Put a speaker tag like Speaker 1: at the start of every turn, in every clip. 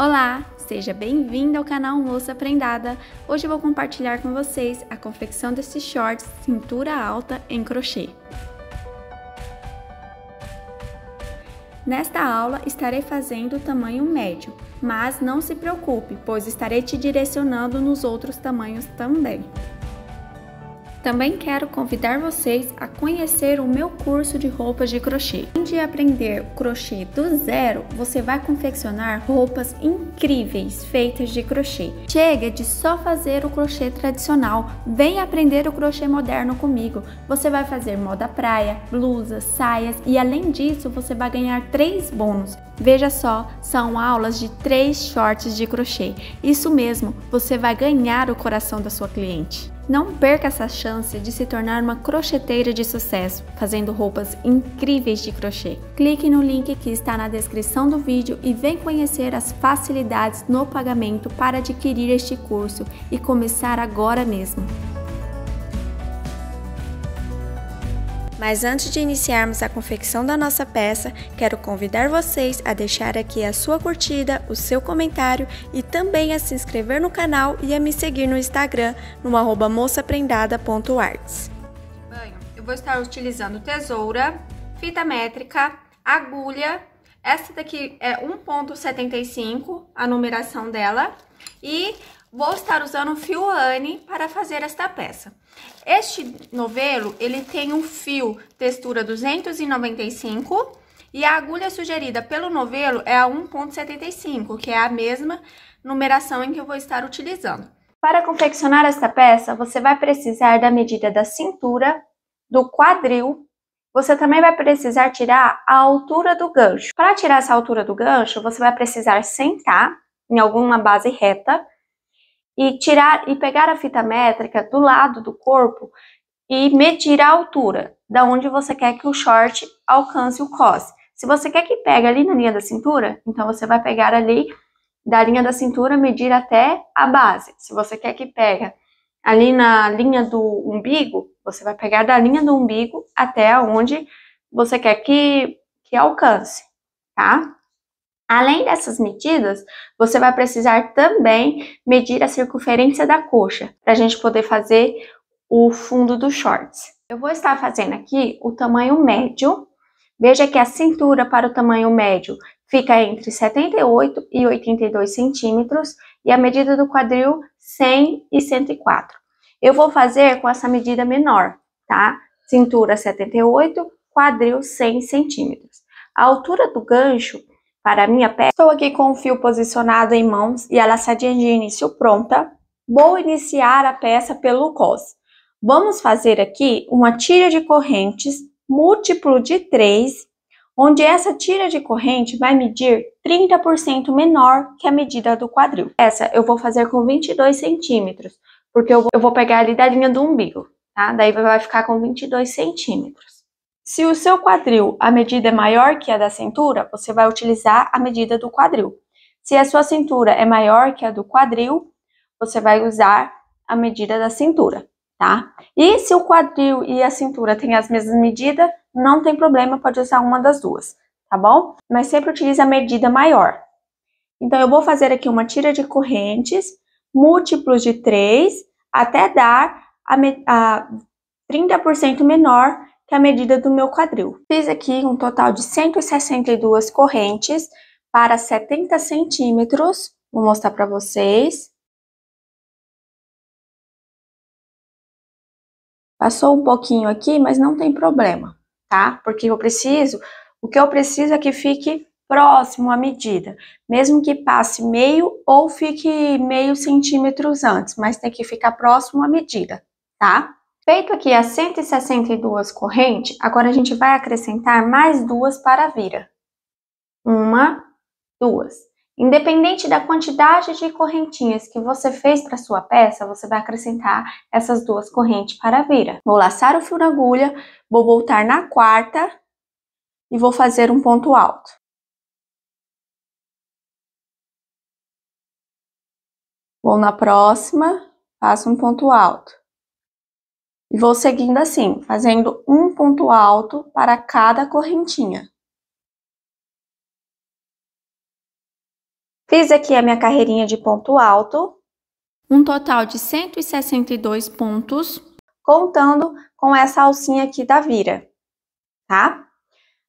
Speaker 1: Olá, seja bem-vindo ao canal Moça Prendada. Hoje eu vou compartilhar com vocês a confecção desse shorts cintura alta em crochê. Nesta aula estarei fazendo o tamanho médio, mas não se preocupe, pois estarei te direcionando nos outros tamanhos também. Também quero convidar vocês a conhecer o meu curso de roupas de crochê. Além de aprender crochê do zero, você vai confeccionar roupas incríveis feitas de crochê. Chega de só fazer o crochê tradicional, vem aprender o crochê moderno comigo. Você vai fazer moda praia, blusas, saias e além disso você vai ganhar três bônus. Veja só, são aulas de três shorts de crochê. Isso mesmo, você vai ganhar o coração da sua cliente. Não perca essa chance de se tornar uma crocheteira de sucesso, fazendo roupas incríveis de crochê. Clique no link que está na descrição do vídeo e vem conhecer as facilidades no pagamento para adquirir este curso e começar agora mesmo. Mas antes de iniciarmos a confecção da nossa peça, quero convidar vocês a deixar aqui a sua curtida, o seu comentário e também a se inscrever no canal e a me seguir no Instagram no arroba moçaprendada.arts. Eu vou estar utilizando tesoura, fita métrica, agulha, essa daqui é 1.75 a numeração dela e Vou estar usando o fio Anne para fazer esta peça. Este novelo, ele tem um fio textura 295 e a agulha sugerida pelo novelo é a 1.75, que é a mesma numeração em que eu vou estar utilizando. Para confeccionar esta peça, você vai precisar da medida da cintura, do quadril você também vai precisar tirar a altura do gancho. Para tirar essa altura do gancho, você vai precisar sentar em alguma base reta e tirar e pegar a fita métrica do lado do corpo e medir a altura da onde você quer que o short alcance o cos. Se você quer que pegue ali na linha da cintura, então você vai pegar ali da linha da cintura, medir até a base. Se você quer que pega ali na linha do umbigo, você vai pegar da linha do umbigo até onde você quer que, que alcance, tá? Além dessas medidas, você vai precisar também medir a circunferência da coxa para a gente poder fazer o fundo dos shorts. Eu vou estar fazendo aqui o tamanho médio. Veja que a cintura para o tamanho médio fica entre 78 e 82 centímetros e a medida do quadril 100 e 104. Eu vou fazer com essa medida menor, tá? Cintura 78, quadril 100 centímetros. A altura do gancho para a minha peça. Estou aqui com o fio posicionado em mãos e a laçadinha de início pronta. Vou iniciar a peça pelo cos. Vamos fazer aqui uma tira de correntes múltiplo de 3, onde essa tira de corrente vai medir 30% menor que a medida do quadril. Essa eu vou fazer com 22 centímetros, porque eu vou pegar ali da linha do umbigo, tá? Daí vai ficar com 22 centímetros. Se o seu quadril, a medida é maior que a da cintura, você vai utilizar a medida do quadril. Se a sua cintura é maior que a do quadril, você vai usar a medida da cintura, tá? E se o quadril e a cintura têm as mesmas medidas, não tem problema, pode usar uma das duas, tá bom? Mas sempre utilize a medida maior. Então, eu vou fazer aqui uma tira de correntes, múltiplos de 3, até dar a, a 30% menor que é a medida do meu quadril. Fiz aqui um total de 162 correntes para
Speaker 2: 70 centímetros. Vou mostrar para vocês. Passou um pouquinho aqui, mas não tem problema, tá? Porque eu preciso, o que eu preciso é que fique próximo à medida,
Speaker 1: mesmo que passe meio ou fique meio centímetros antes, mas tem que ficar próximo à medida, tá? Feito aqui as 162 correntes, agora a gente vai acrescentar mais duas para a vira. Uma, duas. Independente da quantidade de correntinhas que você fez para sua peça, você vai acrescentar essas duas correntes para a vira. Vou laçar o fio na agulha, vou voltar na quarta e vou fazer um ponto alto. Vou na próxima, faço um ponto alto. E vou seguindo assim, fazendo um ponto alto para cada correntinha. Fiz aqui a minha carreirinha de ponto alto. Um total de 162 pontos. Contando com essa alcinha aqui da vira, tá?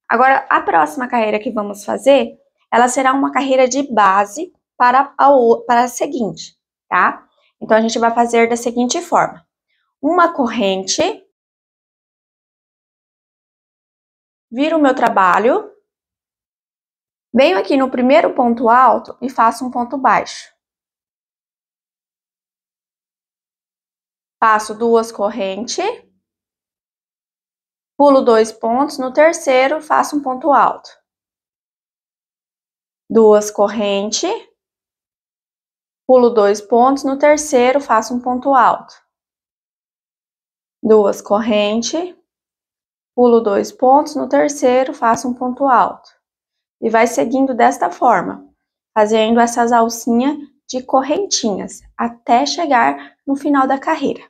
Speaker 1: Agora, a próxima carreira que vamos fazer, ela será uma carreira de base para a, para a seguinte, tá? Então, a gente vai fazer da
Speaker 2: seguinte forma uma corrente, viro o meu trabalho, venho aqui no primeiro
Speaker 1: ponto alto e faço um ponto baixo. Passo duas correntes, pulo dois pontos, no terceiro faço um ponto alto. Duas correntes, pulo dois pontos, no terceiro faço um ponto alto duas corrente, pulo dois pontos, no terceiro faço um ponto alto. E vai seguindo desta forma, fazendo essas alcinhas de correntinhas até chegar no final da carreira.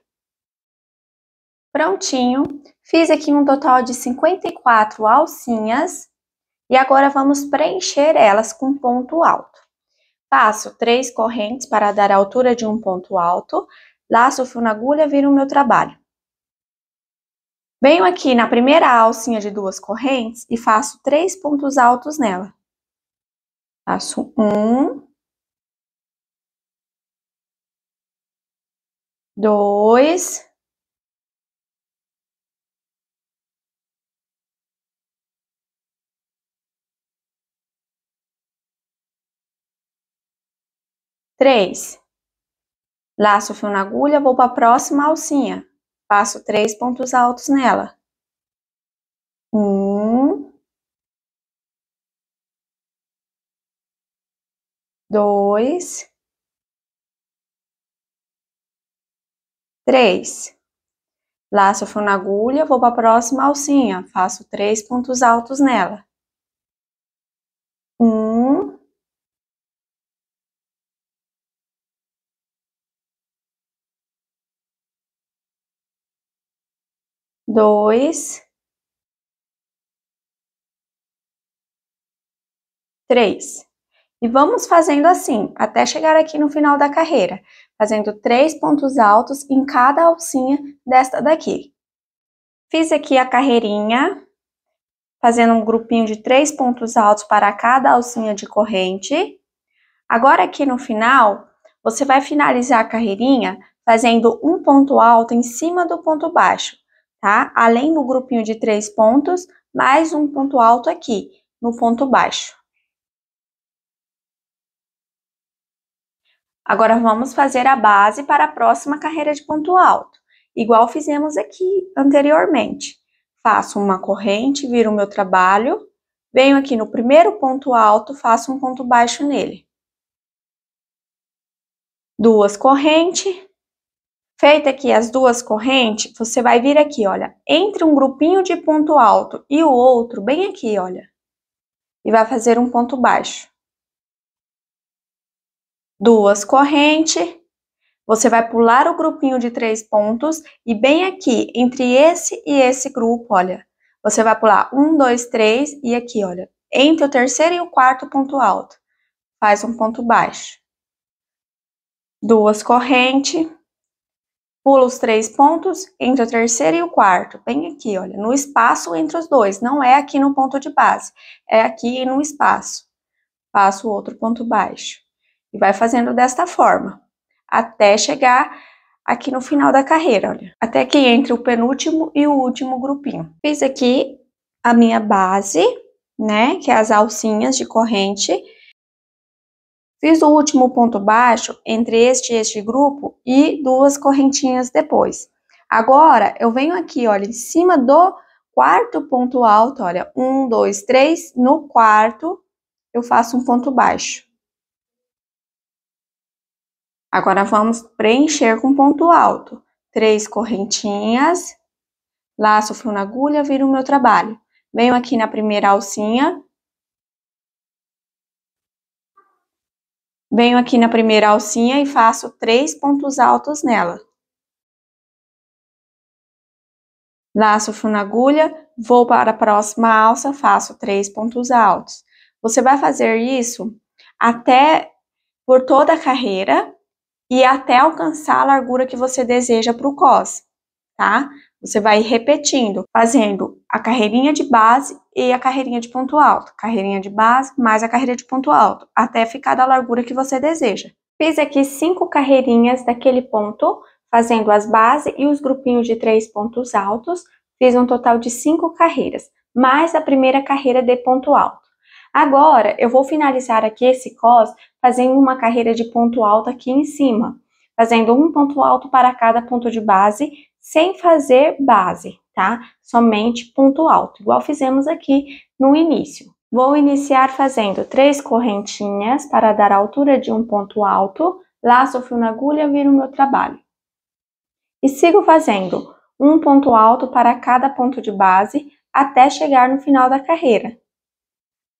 Speaker 1: Prontinho, fiz aqui um total de 54 alcinhas e agora vamos preencher elas com ponto alto. Faço três correntes para dar a altura de um ponto alto, laço o fio na agulha, viro o meu trabalho. Venho aqui na primeira alcinha de duas correntes e faço três pontos altos nela.
Speaker 2: Faço um, dois, três. Laço o fio na agulha,
Speaker 1: vou para a próxima alcinha. Faço três pontos altos nela.
Speaker 2: Um. Dois.
Speaker 1: Três. Laço fio na agulha, vou para a próxima alcinha, faço três pontos altos nela.
Speaker 2: dois, três.
Speaker 1: E vamos fazendo assim, até chegar aqui no final da carreira, fazendo três pontos altos em cada alcinha desta daqui. Fiz aqui a carreirinha, fazendo um grupinho de três pontos altos para cada alcinha de corrente. Agora aqui no final, você vai finalizar a carreirinha fazendo um ponto alto em cima do ponto baixo tá? Além do grupinho de três pontos, mais um ponto alto aqui, no ponto baixo. Agora, vamos fazer a base para a próxima carreira de ponto alto, igual fizemos aqui anteriormente. Faço uma corrente, viro o meu trabalho, venho aqui no primeiro ponto alto, faço um ponto baixo nele. Duas correntes, Feita aqui as duas correntes, você vai vir aqui, olha, entre um grupinho de ponto alto e o outro, bem aqui, olha, e vai fazer um ponto baixo. Duas correntes, você vai pular o grupinho de três pontos e bem aqui, entre esse e esse grupo, olha, você vai pular um, dois, três e aqui, olha, entre o terceiro e o quarto ponto alto, faz um ponto baixo. Duas correntes Pula os três pontos entre o terceiro e o quarto, bem aqui, olha, no espaço entre os dois, não é aqui no ponto de base, é aqui no espaço. Passo outro ponto baixo. E vai fazendo desta forma, até chegar aqui no final da carreira, olha. Até que entre o penúltimo e o último grupinho. Fiz aqui a minha base, né, que é as alcinhas de corrente, Fiz o último ponto baixo entre este e este grupo e duas correntinhas depois. Agora, eu venho aqui, olha, em cima do quarto ponto alto, olha, um, dois, três, no quarto eu faço um ponto baixo. Agora, vamos preencher com ponto alto. Três correntinhas, laço, fio na agulha, viro o meu trabalho. Venho aqui na primeira alcinha,
Speaker 2: Venho aqui na primeira alcinha e faço três pontos altos nela. Laço fio na agulha, vou
Speaker 1: para a próxima alça, faço três pontos altos. Você vai fazer isso até por toda a carreira e até alcançar a largura que você deseja para o cos, tá? Você vai repetindo, fazendo a carreirinha de base e a carreirinha de ponto alto, carreirinha de base mais a carreira de ponto alto, até ficar da largura que você deseja. Fiz aqui cinco carreirinhas daquele ponto, fazendo as bases e os grupinhos de três pontos altos, fiz um total de cinco carreiras, mais a primeira carreira de ponto alto. Agora, eu vou finalizar aqui esse cos fazendo uma carreira de ponto alto aqui em cima, fazendo um ponto alto para cada ponto de base, sem fazer base tá? Somente ponto alto, igual fizemos aqui no início. Vou iniciar fazendo três correntinhas para dar a altura de um ponto alto, laço fio na agulha, viro meu trabalho. E sigo fazendo um ponto alto para cada ponto de base até chegar no final da carreira.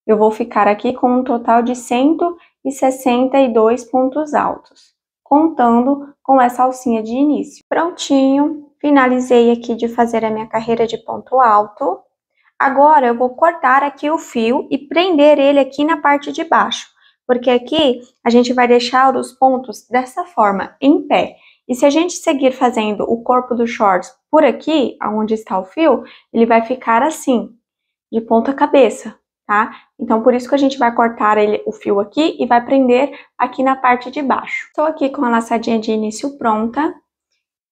Speaker 1: Eu vou ficar aqui com um total de 162 pontos altos, contando com essa alcinha de início. Prontinho, Finalizei aqui de fazer a minha carreira de ponto alto. Agora, eu vou cortar aqui o fio e prender ele aqui na parte de baixo. Porque aqui, a gente vai deixar os pontos dessa forma, em pé. E se a gente seguir fazendo o corpo do shorts por aqui, onde está o fio, ele vai ficar assim, de ponta cabeça, tá? Então, por isso que a gente vai cortar ele, o fio aqui e vai prender aqui na parte de baixo. Estou aqui com a laçadinha de início pronta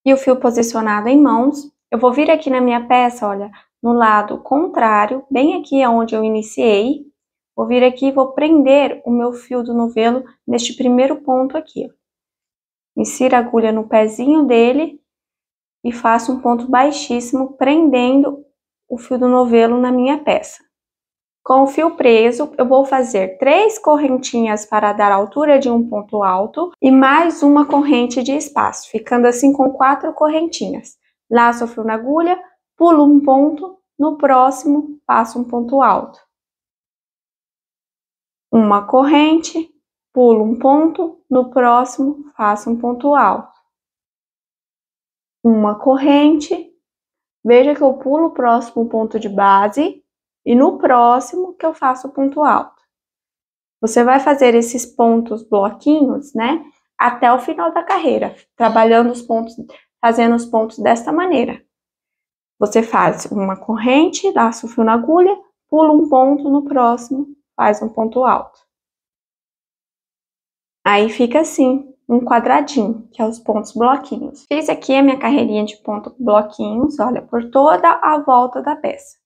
Speaker 1: e o fio posicionado em mãos, eu vou vir aqui na minha peça, olha, no lado contrário, bem aqui aonde eu iniciei, vou vir aqui e vou prender o meu fio do novelo neste primeiro ponto aqui. Insiro Insira a agulha no pezinho dele e faço um ponto baixíssimo prendendo o fio do novelo na minha peça. Com o fio preso, eu vou fazer três correntinhas para dar a altura de um ponto alto e mais uma corrente de espaço, ficando assim com quatro correntinhas. Laço o fio na agulha, pulo um ponto, no próximo faço um ponto alto. Uma corrente, pulo um ponto, no próximo faço um ponto alto. Uma corrente, veja que eu pulo o próximo ponto de base, e no próximo que eu faço o ponto alto. Você vai fazer esses pontos bloquinhos, né, até o final da carreira, trabalhando os pontos, fazendo os pontos desta maneira. Você faz uma corrente, laça o fio na agulha, pula um ponto no próximo, faz um ponto alto. Aí fica assim, um quadradinho, que é os pontos bloquinhos. Fiz aqui a minha carreirinha de ponto bloquinhos, olha, por toda a volta da peça.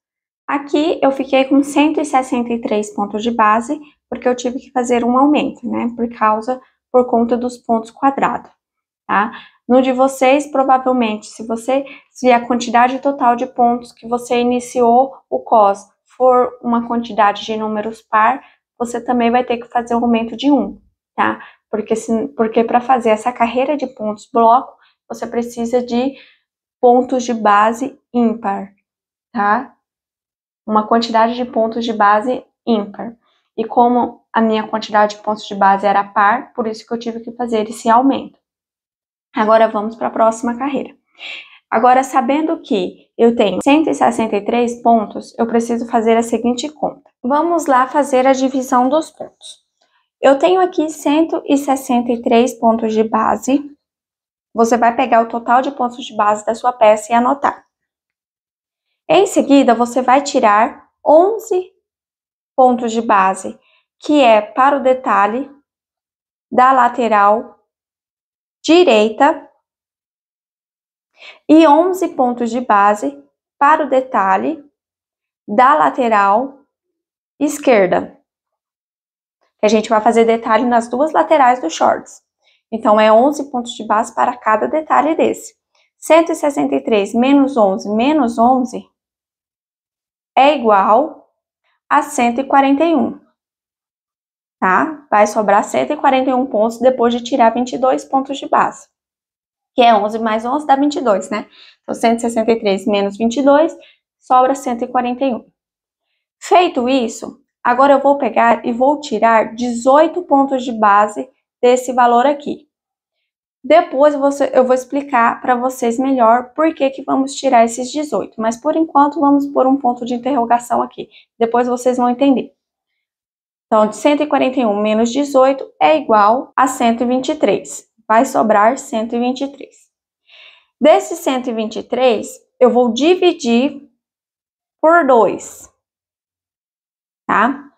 Speaker 1: Aqui eu fiquei com 163 pontos de base, porque eu tive que fazer um aumento, né? Por causa, por conta dos pontos quadrados, tá? No de vocês, provavelmente, se você, se a quantidade total de pontos que você iniciou o COS for uma quantidade de números par, você também vai ter que fazer um aumento de 1, tá? Porque se, porque para fazer essa carreira de pontos bloco, você precisa de pontos de base ímpar, tá? uma quantidade de pontos de base ímpar. E como a minha quantidade de pontos de base era par, por isso que eu tive que fazer esse aumento. Agora vamos para a próxima carreira. Agora, sabendo que eu tenho 163 pontos, eu preciso fazer a seguinte conta. Vamos lá fazer a divisão dos pontos. Eu tenho aqui 163 pontos de base. Você vai pegar o total de pontos de base da sua peça e anotar. Em seguida, você vai tirar 11 pontos de base, que é para o detalhe da lateral direita e 11 pontos de base para o detalhe da lateral esquerda. A gente vai fazer detalhe nas duas laterais dos shorts. Então, é 11 pontos de base para cada detalhe desse. 163 menos 11 menos 11 é igual a 141. Tá? Vai sobrar 141 pontos depois de tirar 22 pontos de base. Que é 11 mais 11 dá 22, né? Então, 163 menos 22 sobra 141. Feito isso, agora eu vou pegar e vou tirar 18 pontos de base desse valor aqui. Depois você, eu vou explicar para vocês melhor por que, que vamos tirar esses 18, mas por enquanto vamos pôr um ponto de interrogação aqui. Depois vocês vão entender. Então, de 141 menos 18 é igual a 123. Vai sobrar 123. Desse 123, eu vou dividir por 2, tá?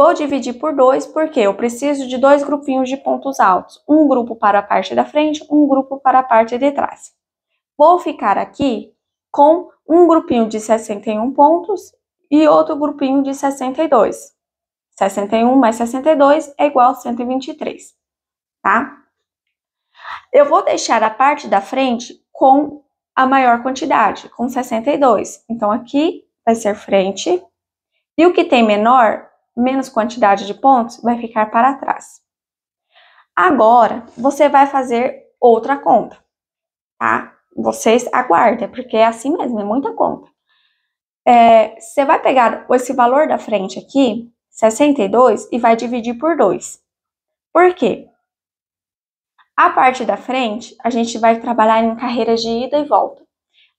Speaker 1: Vou dividir por dois porque eu preciso de dois grupinhos de pontos altos, um grupo para a parte da frente, um grupo para a parte de trás. Vou ficar aqui com um grupinho de 61 pontos e outro grupinho de 62. 61 mais 62 é igual a 123, tá? Eu vou deixar a parte da frente com a maior quantidade, com 62. Então, aqui vai ser frente. E o que tem menor menos quantidade de pontos, vai ficar para trás. Agora, você vai fazer outra conta, tá? Vocês aguardem, porque é assim mesmo, é muita conta. É, você vai pegar esse valor da frente aqui, 62, e vai dividir por 2. Por quê? A parte da frente, a gente vai trabalhar em carreiras de ida e volta.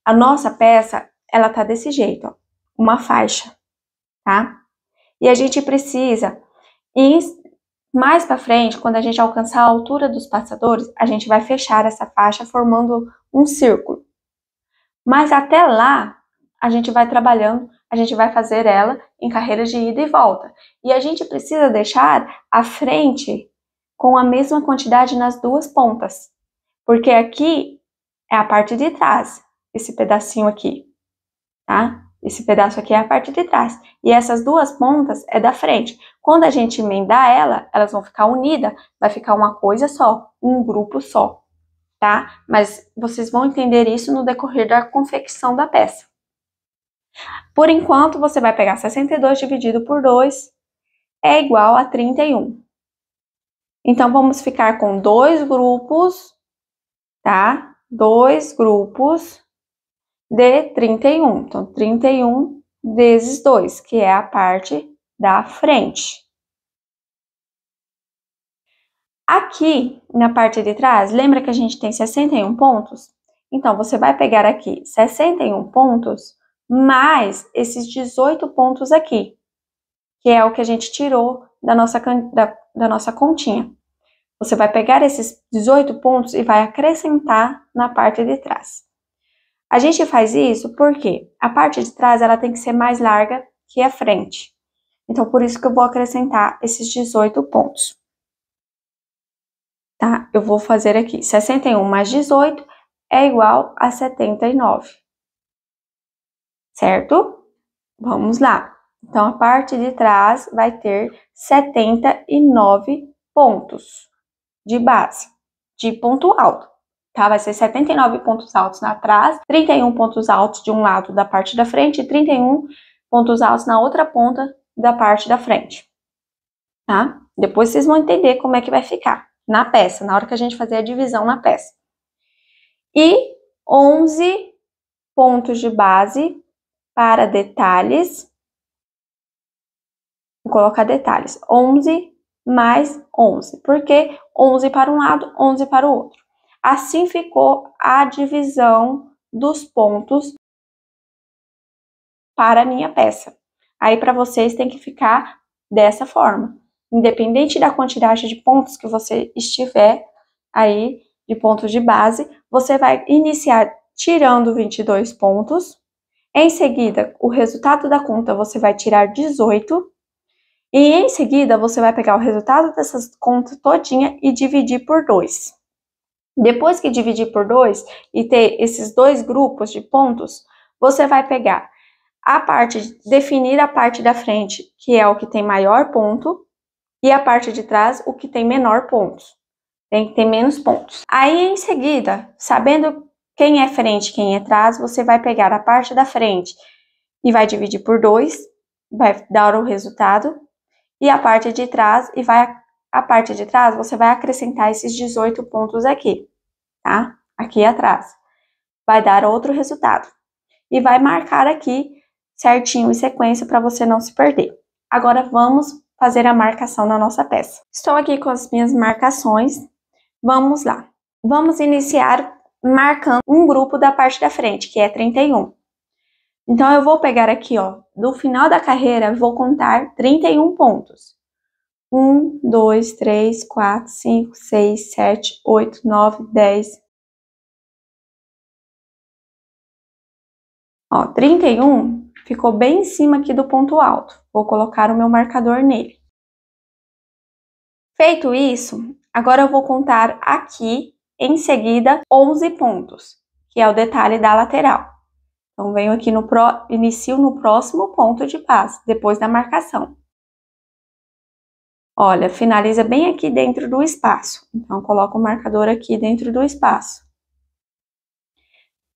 Speaker 1: A nossa peça, ela tá desse jeito, ó, uma faixa, tá? E a gente precisa, e mais para frente, quando a gente alcançar a altura dos passadores, a gente vai fechar essa faixa formando um círculo. Mas até lá, a gente vai trabalhando, a gente vai fazer ela em carreiras de ida e volta. E a gente precisa deixar a frente com a mesma quantidade nas duas pontas, porque aqui é a parte de trás, esse pedacinho aqui, tá? Esse pedaço aqui é a parte de trás. E essas duas pontas é da frente. Quando a gente emendar ela, elas vão ficar unidas, vai ficar uma coisa só, um grupo só, tá? Mas vocês vão entender isso no decorrer da confecção da peça. Por enquanto, você vai pegar 62 dividido por 2, é igual a 31. Então, vamos ficar com dois grupos, tá? Dois grupos de 31. Então, 31 vezes 2, que é a parte da frente. Aqui, na parte de trás, lembra que a gente tem 61 pontos? Então, você vai pegar aqui 61 pontos mais esses 18 pontos aqui, que é o que a gente tirou da nossa, da, da nossa continha. Você vai pegar esses 18 pontos e vai acrescentar na parte de trás. A gente faz isso porque a parte de trás ela tem que ser mais larga que a frente. Então, por isso que eu vou acrescentar esses 18 pontos. Tá? Eu vou fazer aqui 61 mais 18 é igual a 79. Certo? Vamos lá. Então, a parte de trás vai ter 79 pontos de base, de ponto alto tá? Vai ser 79 pontos altos na trás, 31 pontos altos de um lado da parte da frente e 31 pontos altos na outra ponta da parte da frente, tá? Depois vocês vão entender como é que vai ficar na peça, na hora que a gente fazer a divisão na peça. E 11 pontos de base para detalhes. Vou colocar detalhes. 11 mais 11, porque 11 para um lado, 11 para o outro. Assim ficou a divisão dos pontos para a minha peça. Aí para vocês tem que ficar dessa forma. Independente da quantidade de pontos que você estiver aí de pontos de base, você vai iniciar tirando 22 pontos. Em seguida, o resultado da conta você vai tirar 18 e em seguida você vai pegar o resultado dessas contas todinha e dividir por 2. Depois que dividir por dois e ter esses dois grupos de pontos, você vai pegar a parte, definir a parte da frente, que é o que tem maior ponto, e a parte de trás, o que tem menor pontos. Tem que ter menos pontos. Aí, em seguida, sabendo quem é frente e quem é trás, você vai pegar a parte da frente e vai dividir por dois, vai dar o resultado, e a parte de trás e vai a parte de trás, você vai acrescentar esses 18 pontos aqui, tá? Aqui atrás. Vai dar outro resultado. E vai marcar aqui certinho em sequência para você não se perder. Agora vamos fazer a marcação na nossa peça. Estou aqui com as minhas marcações. Vamos lá. Vamos iniciar marcando um grupo da parte da frente, que é 31. Então, eu vou pegar aqui, ó, do final da carreira, vou contar 31 pontos. 1, 2,
Speaker 2: 3, 4, 5, 6, 7, 8, 9, 10. Ó, 31 ficou bem em cima aqui do ponto alto. Vou colocar o meu marcador nele.
Speaker 1: Feito isso, agora eu vou contar aqui, em seguida, 11 pontos, que é o detalhe da lateral. Então, venho aqui no pro... inicio no próximo ponto de paz, depois da marcação. Olha, finaliza bem aqui dentro do espaço. Então, coloca o marcador aqui dentro do espaço.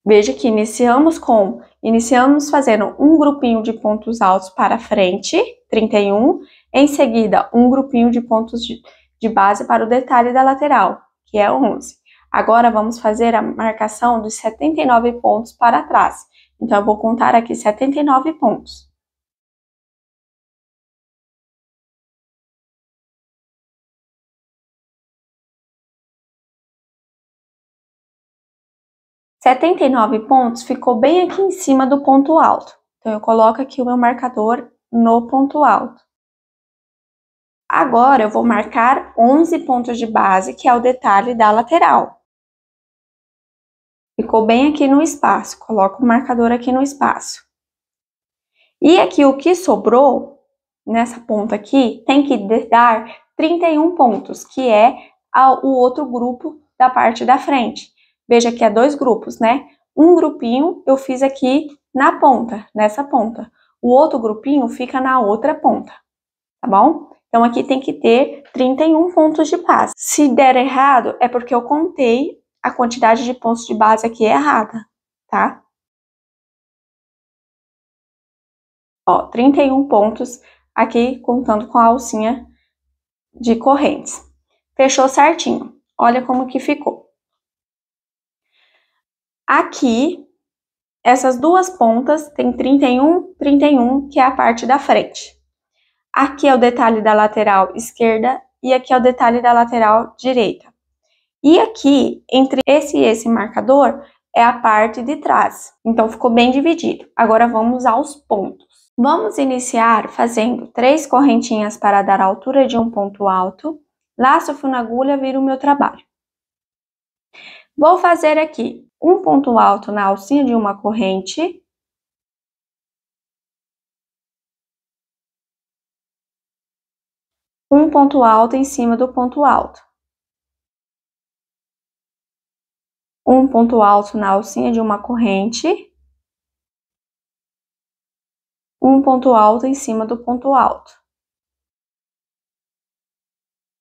Speaker 1: Veja que iniciamos com, iniciamos fazendo um grupinho de pontos altos para frente, 31, em seguida um grupinho de pontos de, de base para o detalhe da lateral, que é 11. Agora vamos fazer a marcação
Speaker 2: dos 79 pontos para trás. Então eu vou contar aqui 79 pontos. 79 pontos ficou bem aqui em cima do ponto alto. Então, eu coloco aqui o meu marcador no ponto alto. Agora, eu vou marcar 11 pontos de base, que é o detalhe da lateral.
Speaker 1: Ficou bem aqui no espaço, coloco o marcador aqui no espaço. E aqui, o que sobrou, nessa ponta aqui, tem que dar 31 pontos, que é o outro grupo da parte da frente. Veja que há é dois grupos, né? Um grupinho eu fiz aqui na ponta, nessa ponta. O outro grupinho fica na outra ponta, tá bom? Então, aqui tem que ter 31
Speaker 2: pontos de base. Se der errado, é porque eu contei a quantidade de pontos de base aqui errada, tá? Ó, 31 pontos aqui, contando com a alcinha de correntes.
Speaker 1: Fechou certinho. Olha como que ficou. Aqui, essas duas pontas tem 31, 31, que é a parte da frente. Aqui é o detalhe da lateral esquerda e aqui é o detalhe da lateral direita. E aqui, entre esse e esse marcador, é a parte de trás. Então, ficou bem dividido. Agora, vamos aos pontos. Vamos iniciar fazendo três correntinhas para dar a altura de um ponto alto. Laço, fio na agulha, viro o meu trabalho. Vou fazer aqui um ponto alto na alcinha de uma corrente, um ponto alto em cima do ponto alto, um ponto alto na alcinha de uma corrente, um ponto alto em cima do ponto alto.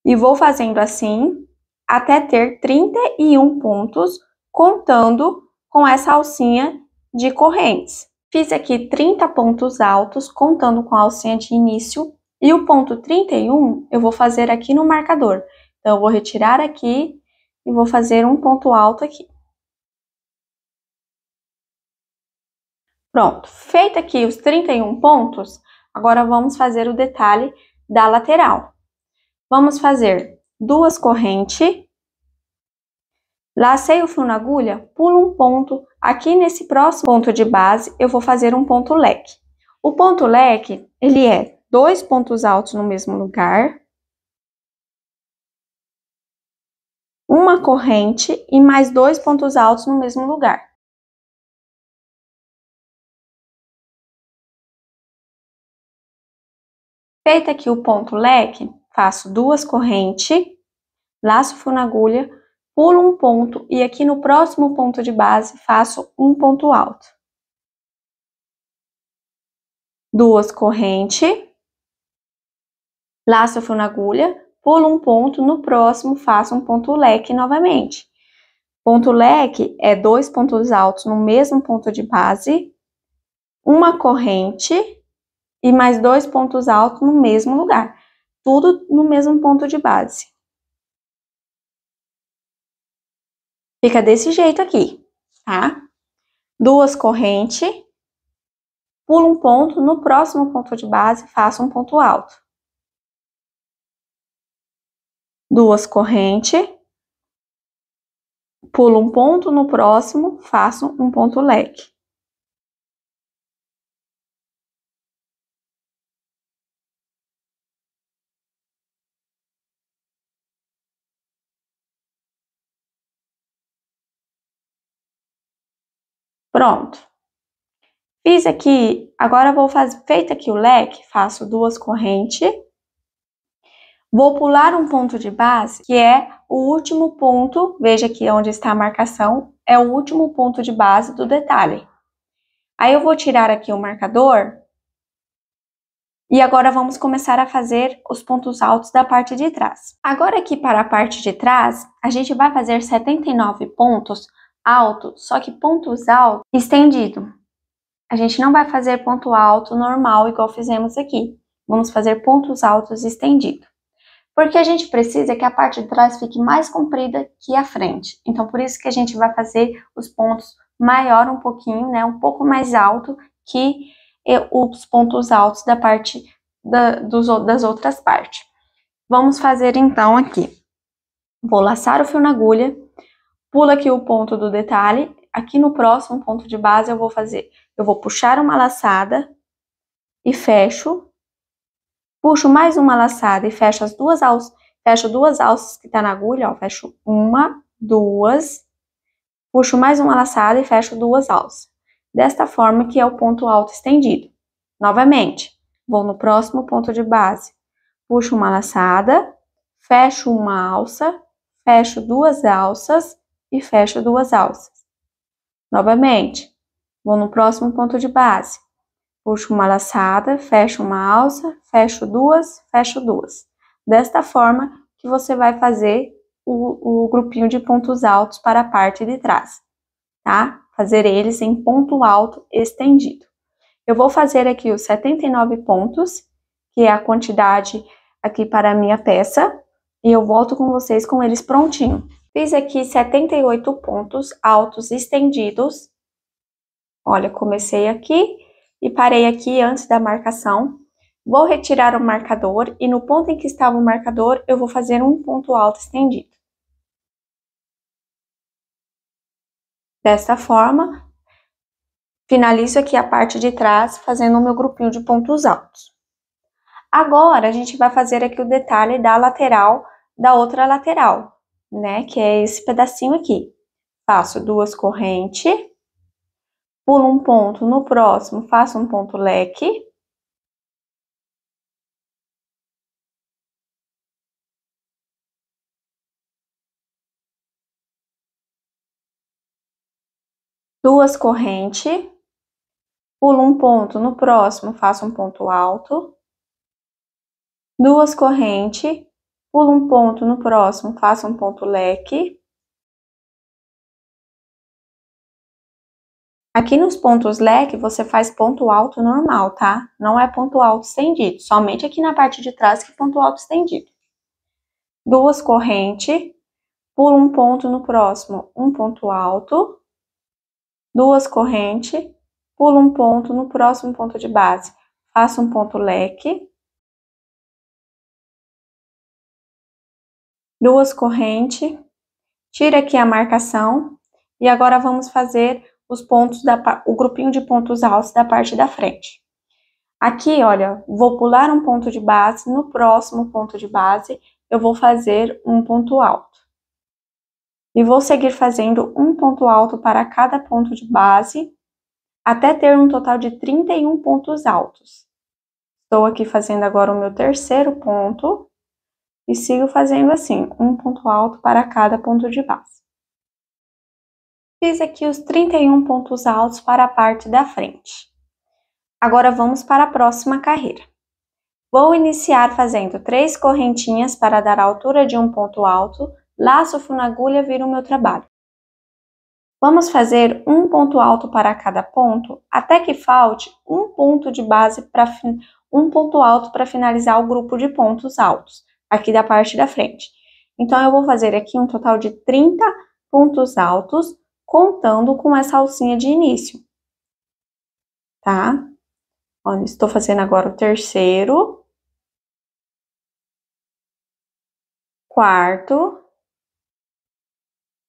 Speaker 1: E vou fazendo assim até ter 31 pontos contando com essa alcinha de correntes. Fiz aqui 30 pontos altos, contando com a alcinha de início, e o ponto 31 eu vou fazer aqui no marcador. Então, eu vou retirar aqui e vou fazer um ponto alto aqui. Pronto, feito aqui os 31 pontos, agora vamos fazer o detalhe da lateral. Vamos fazer duas correntes Lacei o fio na agulha, pulo um ponto. Aqui nesse próximo ponto de base, eu vou fazer um ponto leque. O ponto leque, ele é dois pontos altos no mesmo lugar,
Speaker 2: uma corrente e mais dois pontos altos no mesmo lugar. Feita aqui o ponto leque, faço duas correntes,
Speaker 1: laço o fio na agulha, pulo um ponto e aqui no próximo ponto de base faço um ponto alto. Duas corrente, laço o fio na agulha, pulo um ponto, no próximo faço um ponto leque novamente. Ponto leque é dois pontos altos no mesmo ponto de base, uma corrente e mais dois pontos altos no mesmo lugar, tudo no mesmo ponto de base. Fica desse jeito aqui, tá? Duas correntes, pulo um ponto, no próximo ponto de base faço um ponto alto. Duas correntes, pulo um ponto, no próximo
Speaker 2: faço um ponto leque. Pronto. Fiz aqui, agora vou fazer, feito
Speaker 1: aqui o leque, faço duas correntes. Vou pular um ponto de base, que é o último ponto, veja aqui onde está a marcação, é o último ponto de base do detalhe. Aí eu vou tirar aqui o marcador. E agora vamos começar a fazer os pontos altos da parte de trás. Agora aqui para a parte de trás, a gente vai fazer 79 pontos alto, só que pontos altos estendido. A gente não vai fazer ponto alto normal igual fizemos aqui. Vamos fazer pontos altos estendido. Porque a gente precisa que a parte de trás fique mais comprida que a frente. Então, por isso que a gente vai fazer os pontos maior um pouquinho, né? Um pouco mais alto que os pontos altos da parte da, dos, das outras partes. Vamos fazer então aqui. Vou laçar o fio na agulha, pula aqui o ponto do detalhe, aqui no próximo ponto de base eu vou fazer, eu vou puxar uma laçada e fecho, puxo mais uma laçada e fecho as duas alças, fecho duas alças que tá na agulha, ó, fecho uma, duas, puxo mais uma laçada e fecho duas alças. Desta forma que é o ponto alto estendido. Novamente, vou no próximo ponto de base, puxo uma laçada, fecho uma alça, fecho duas alças, e fecho duas alças. Novamente, vou no próximo ponto de base. Puxo uma laçada, fecho uma alça, fecho duas, fecho duas. Desta forma que você vai fazer o, o grupinho de pontos altos para a parte de trás, tá? Fazer eles em ponto alto estendido. Eu vou fazer aqui os 79 pontos, que é a quantidade aqui para a minha peça, e eu volto com vocês com eles prontinho. Fiz aqui 78 pontos altos estendidos. Olha, comecei aqui e parei aqui antes da marcação. Vou retirar o marcador e no ponto em que estava o marcador, eu vou fazer um ponto alto estendido. Desta forma, finalizo aqui a parte de trás, fazendo o meu grupinho de pontos altos. Agora, a gente vai fazer aqui o detalhe da lateral da outra lateral né? Que é esse pedacinho aqui. Faço duas correntes, pulo um ponto no próximo, faço um ponto leque. Duas correntes, pulo um ponto no próximo, faço um ponto
Speaker 2: alto. Duas correntes, pulo um ponto no próximo, faço um ponto leque. Aqui nos pontos leque, você faz ponto alto normal, tá? Não é
Speaker 1: ponto alto estendido, somente aqui na parte de trás que é ponto alto estendido. Duas correntes, pula um ponto no próximo, um ponto alto.
Speaker 2: Duas correntes, pula um ponto no próximo ponto de base, faça um ponto leque. duas correntes, tira aqui a marcação e agora vamos
Speaker 1: fazer os pontos da o grupinho de pontos altos da parte da frente. Aqui, olha, vou pular um ponto de base, no próximo ponto de base eu vou fazer um ponto alto. E vou seguir fazendo um ponto alto para cada ponto de base, até ter um total de 31 pontos altos. Estou aqui fazendo agora o meu terceiro ponto e sigo fazendo assim, um ponto alto para cada ponto de base. Fiz aqui os 31 pontos altos para a parte da frente. Agora vamos para a próxima carreira. Vou iniciar fazendo três correntinhas para dar a altura de um ponto alto, laço, fundo na agulha, viro o meu trabalho. Vamos fazer um ponto alto para cada ponto, até que falte um ponto de base para um ponto alto para finalizar o grupo de pontos altos aqui da parte da frente. Então, eu vou fazer aqui um total de 30 pontos altos, contando com essa alcinha de início. Tá? estou fazendo agora o terceiro. Quarto.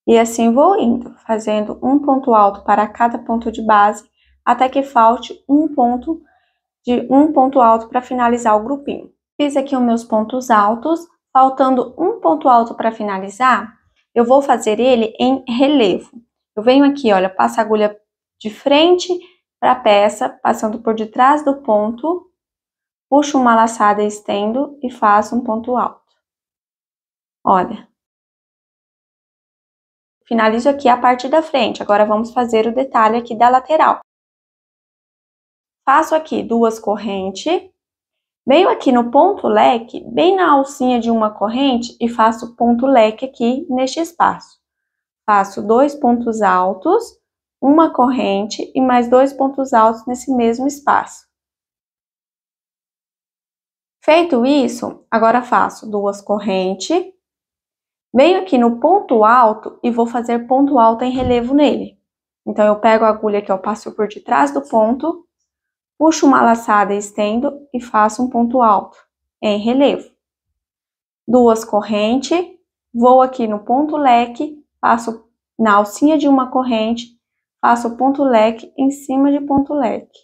Speaker 1: E assim vou indo, fazendo um ponto alto para cada ponto de base, até que falte um ponto de um ponto alto para finalizar o grupinho. Fiz aqui os meus pontos altos, faltando um ponto alto para finalizar, eu vou fazer ele em relevo. Eu venho aqui, olha, passo a agulha de frente para a peça, passando por detrás do ponto, puxo uma laçada estendo e faço um ponto alto.
Speaker 2: Olha. Finalizo aqui a parte da frente, agora vamos fazer o detalhe aqui da lateral. Faço aqui duas correntes,
Speaker 1: Venho aqui no ponto leque, bem na alcinha de uma corrente e faço ponto leque aqui neste espaço. Faço dois pontos altos, uma corrente e mais dois pontos altos nesse mesmo espaço. Feito isso, agora faço duas correntes, venho aqui no ponto alto e vou fazer ponto alto em relevo nele. Então, eu pego a agulha que eu passo por detrás do ponto Puxo uma laçada e estendo e faço um ponto alto em relevo. Duas correntes, vou aqui no ponto leque, passo na alcinha de uma corrente,
Speaker 2: faço ponto leque em cima de ponto leque.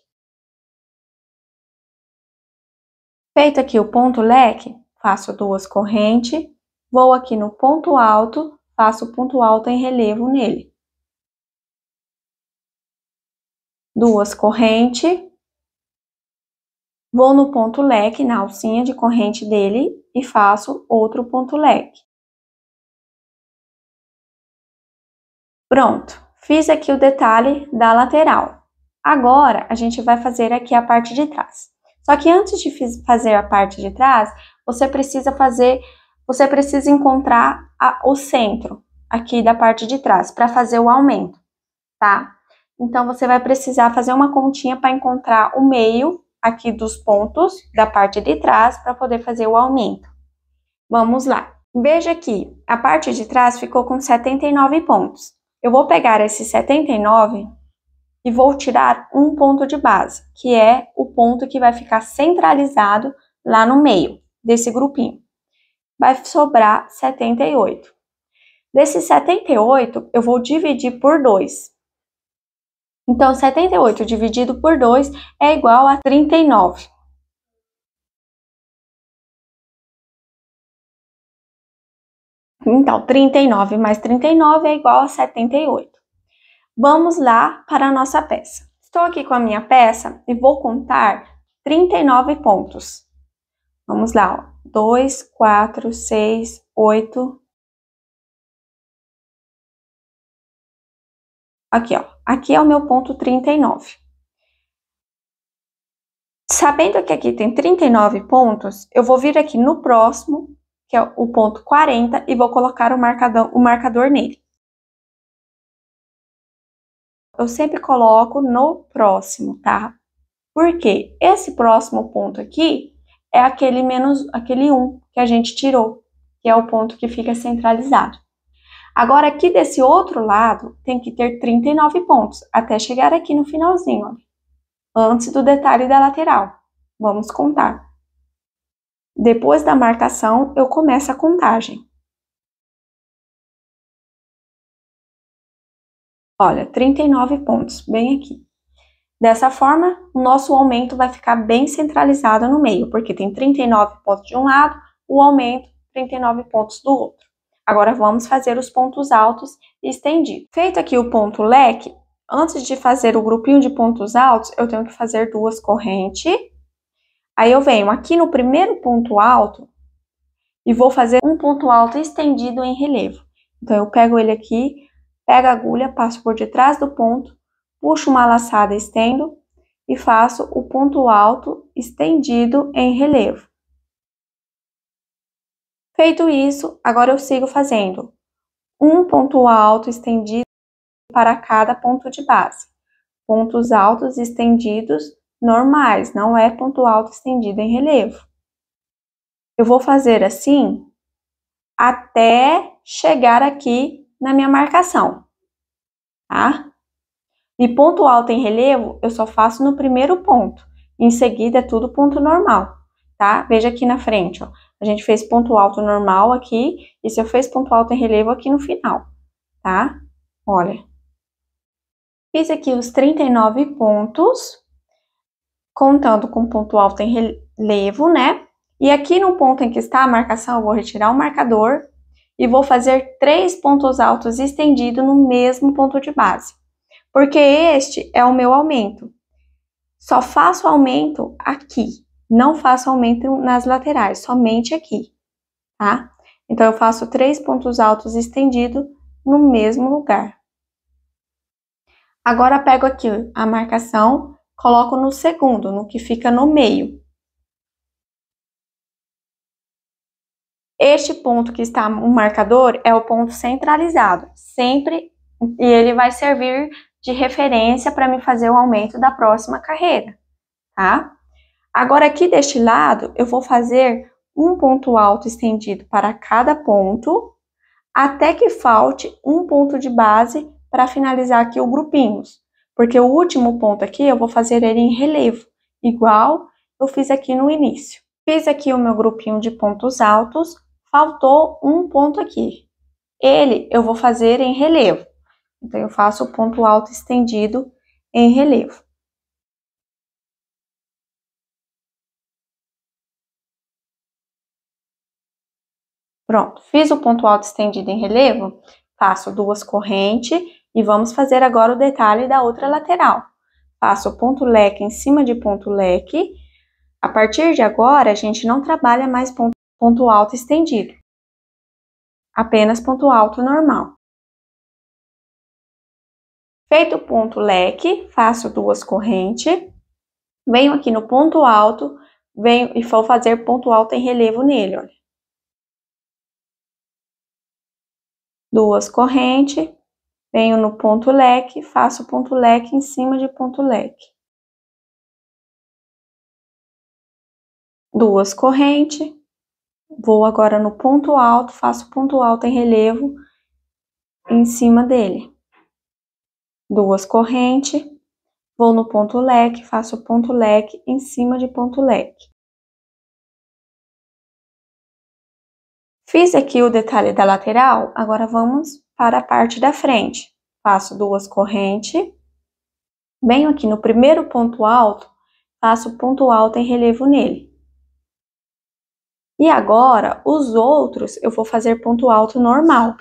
Speaker 2: Feito aqui o ponto leque, faço duas correntes, vou
Speaker 1: aqui no ponto alto, faço ponto alto em relevo nele. Duas correntes, Vou
Speaker 2: no ponto leque, na alcinha de corrente dele, e faço outro ponto leque. Pronto, fiz aqui o detalhe da lateral. Agora, a gente vai fazer aqui a parte de trás. Só
Speaker 1: que antes de fazer a parte de trás, você precisa fazer, você precisa encontrar a, o centro aqui da parte de trás para fazer o aumento, tá? Então você vai precisar fazer uma continha para encontrar o meio aqui dos pontos da parte de trás para poder fazer o aumento. Vamos lá. Veja que a parte de trás ficou com 79 pontos. Eu vou pegar esse 79 e vou tirar um ponto de base, que é o ponto que vai ficar centralizado lá no meio desse grupinho. Vai sobrar 78. Desse 78, eu vou dividir por 2.
Speaker 2: Então, 78 dividido por 2 é igual a 39. Então, 39 mais 39 é igual a 78. Vamos
Speaker 1: lá para a nossa peça. Estou aqui com a minha peça e vou contar 39
Speaker 2: pontos. Vamos lá, ó. 2, 4, 6, 8, Aqui, ó. Aqui é o meu ponto 39. Sabendo que
Speaker 1: aqui tem 39 pontos, eu vou vir aqui no próximo, que é o ponto 40, e vou colocar o marcador, o marcador nele. Eu sempre coloco no próximo, tá? Porque esse próximo ponto aqui é aquele menos aquele 1 que a gente tirou, que é o ponto que fica centralizado. Agora, aqui desse outro lado, tem que ter 39 pontos, até chegar aqui no finalzinho, ó, antes do detalhe da lateral. Vamos
Speaker 2: contar. Depois da marcação, eu começo a contagem. Olha, 39 pontos, bem aqui. Dessa forma, o nosso aumento vai ficar bem centralizado
Speaker 1: no meio, porque tem 39 pontos de um lado, o aumento 39 pontos do outro. Agora vamos fazer os pontos altos e Feito aqui o ponto leque, antes de fazer o grupinho de pontos altos, eu tenho que fazer duas correntes. Aí eu venho aqui no primeiro ponto alto e vou fazer um ponto alto estendido em relevo. Então eu pego ele aqui, pego a agulha, passo por detrás do ponto, puxo uma laçada, estendo e faço o ponto alto estendido em relevo. Feito isso, agora eu sigo fazendo um ponto alto estendido para cada ponto de base. Pontos altos estendidos normais, não é ponto alto estendido em relevo. Eu vou fazer assim até chegar aqui na minha marcação, tá? E ponto alto em relevo, eu só faço no primeiro ponto. Em seguida, é tudo ponto normal, tá? Veja aqui na frente, ó. A gente fez ponto alto normal aqui, e se eu fiz ponto alto em relevo aqui no final, tá? Olha. Fiz aqui os 39 pontos, contando com ponto alto em relevo, né? E aqui no ponto em que está a marcação, eu vou retirar o marcador e vou fazer três pontos altos estendidos no mesmo ponto de base. Porque este é o meu aumento. Só faço aumento aqui, não faço aumento nas laterais, somente aqui, tá? Então, eu faço três pontos altos estendido no mesmo lugar. Agora, pego aqui a marcação, coloco no segundo, no que fica no meio. Este ponto que está o marcador é o ponto centralizado, sempre, e ele vai servir de referência para me fazer o aumento da próxima carreira, tá? Agora, aqui deste lado, eu vou fazer um ponto alto estendido para cada ponto, até que falte um ponto de base para finalizar aqui o grupinhos. Porque o último ponto aqui, eu vou fazer ele em relevo, igual eu fiz aqui no início. Fiz aqui o meu grupinho de pontos altos, faltou um ponto aqui. Ele eu vou fazer em relevo. Então, eu faço o ponto alto
Speaker 2: estendido em relevo. Pronto, fiz o ponto
Speaker 1: alto estendido em relevo, faço duas correntes e vamos fazer agora o detalhe da outra lateral. Faço ponto leque em cima de ponto leque. A
Speaker 2: partir de agora, a gente não trabalha mais ponto, ponto alto estendido, apenas ponto alto normal. Feito o ponto leque, faço duas correntes, venho aqui no ponto alto,
Speaker 1: venho e vou fazer ponto alto em relevo nele, olha.
Speaker 2: duas correntes, venho no ponto leque, faço ponto leque em cima de ponto leque. Duas correntes, vou agora no ponto alto, faço ponto
Speaker 1: alto em relevo em cima dele. Duas
Speaker 2: correntes, vou no ponto leque, faço ponto leque em cima de ponto leque. Fiz aqui o detalhe da lateral, agora vamos para a parte da frente. Faço duas correntes,
Speaker 1: venho aqui no primeiro ponto alto, faço ponto alto em relevo nele. E agora, os outros, eu vou fazer ponto alto normal.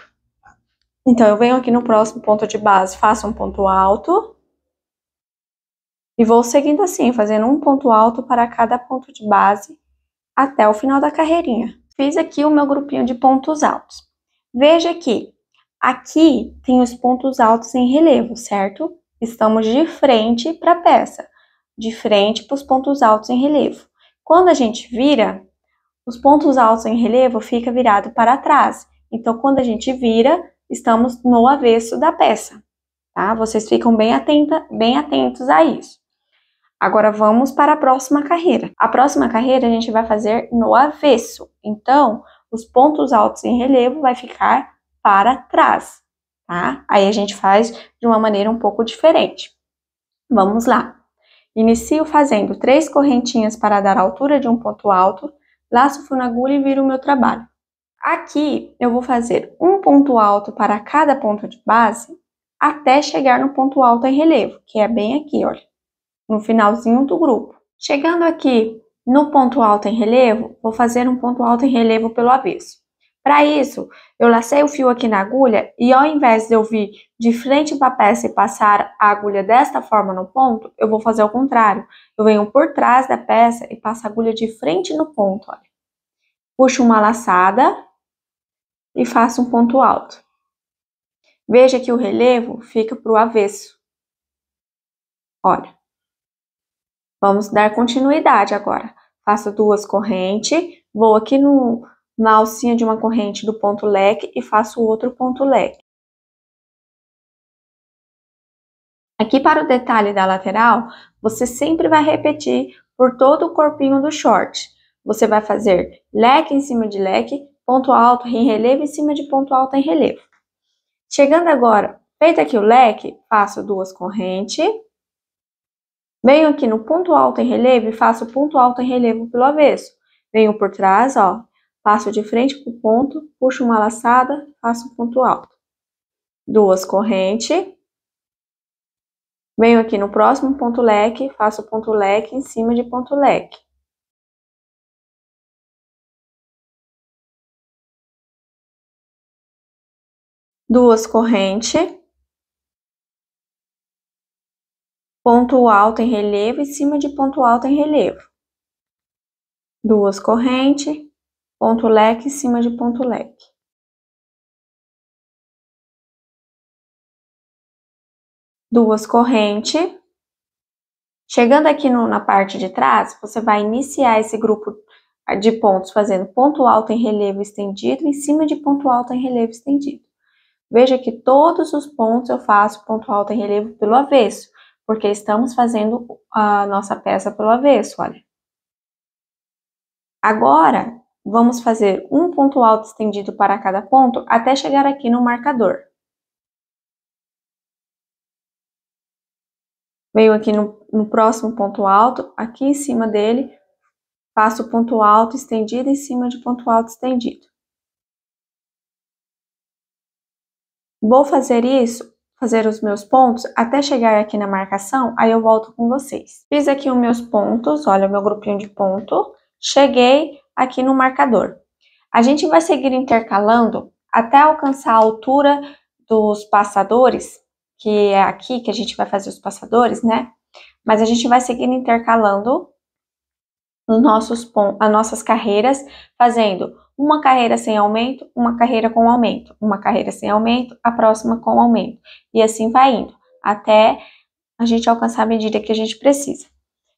Speaker 1: Então, eu venho aqui no próximo ponto de base, faço um ponto alto. E vou seguindo assim, fazendo um ponto alto para cada ponto de base até o final da carreirinha. Fiz aqui o meu grupinho de pontos altos. Veja que aqui tem os pontos altos em relevo, certo? Estamos de frente para a peça, de frente para os pontos altos em relevo. Quando a gente vira, os pontos altos em relevo fica virado para trás. Então, quando a gente vira, estamos no avesso da peça, tá? Vocês ficam bem, atenta, bem atentos a isso. Agora vamos para a próxima carreira. A próxima carreira a gente vai fazer no avesso. Então, os pontos altos em relevo vai ficar para trás, tá? Aí a gente faz de uma maneira um pouco diferente. Vamos lá. Inicio fazendo três correntinhas para dar altura de um ponto alto, laço fio na agulha e viro o meu trabalho. Aqui eu vou fazer um ponto alto para cada ponto de base até chegar no ponto alto em relevo, que é bem aqui, olha no finalzinho do grupo. Chegando aqui no ponto alto em relevo, vou fazer um ponto alto em relevo pelo avesso. Para isso, eu lacei o fio aqui na agulha e ao invés de eu vir de frente para a peça e passar a agulha desta forma no ponto, eu vou fazer o contrário. Eu venho por trás da peça e passo a agulha de frente no ponto, olha. Puxo uma laçada e faço um ponto alto. Veja que o relevo fica para o avesso. Olha. Vamos dar continuidade agora.
Speaker 2: Faço duas correntes, vou aqui no, na alcinha de uma corrente do ponto leque e faço outro ponto leque. Aqui para o detalhe da lateral, você sempre vai repetir por todo o corpinho do
Speaker 1: short. Você vai fazer leque em cima de leque, ponto alto em relevo em cima de ponto alto em relevo. Chegando agora, feito aqui o leque, faço duas correntes Venho aqui no ponto alto em relevo e faço ponto alto em relevo pelo avesso. Venho por trás, ó, passo de frente pro ponto, puxo uma laçada, faço ponto alto. Duas correntes.
Speaker 2: Venho aqui no próximo ponto leque, faço ponto leque em cima de ponto leque. Duas correntes.
Speaker 1: ponto alto em relevo e cima de ponto alto em relevo.
Speaker 2: Duas correntes, ponto leque em cima de ponto leque. Duas correntes. Chegando aqui no, na parte de trás, você vai iniciar
Speaker 1: esse grupo de pontos fazendo ponto alto em relevo estendido em cima de ponto alto em relevo estendido. Veja que todos os pontos eu faço ponto alto em relevo pelo avesso porque estamos fazendo a nossa peça pelo avesso, olha. Agora, vamos fazer um ponto alto estendido para cada ponto até chegar aqui no marcador. Venho aqui no, no próximo ponto alto, aqui em cima dele, faço ponto alto estendido em cima de ponto alto estendido. Vou fazer isso fazer os meus pontos até chegar aqui na marcação, aí eu volto com vocês. Fiz aqui os meus pontos, olha o meu grupinho de ponto, cheguei aqui no marcador. A gente vai seguir intercalando até alcançar a altura dos passadores, que é aqui que a gente vai fazer os passadores, né? Mas a gente vai seguir intercalando nossos as nossas carreiras, fazendo uma carreira sem aumento, uma carreira com aumento, uma carreira sem aumento, a próxima com aumento. E assim vai indo, até a gente alcançar a medida que a gente precisa.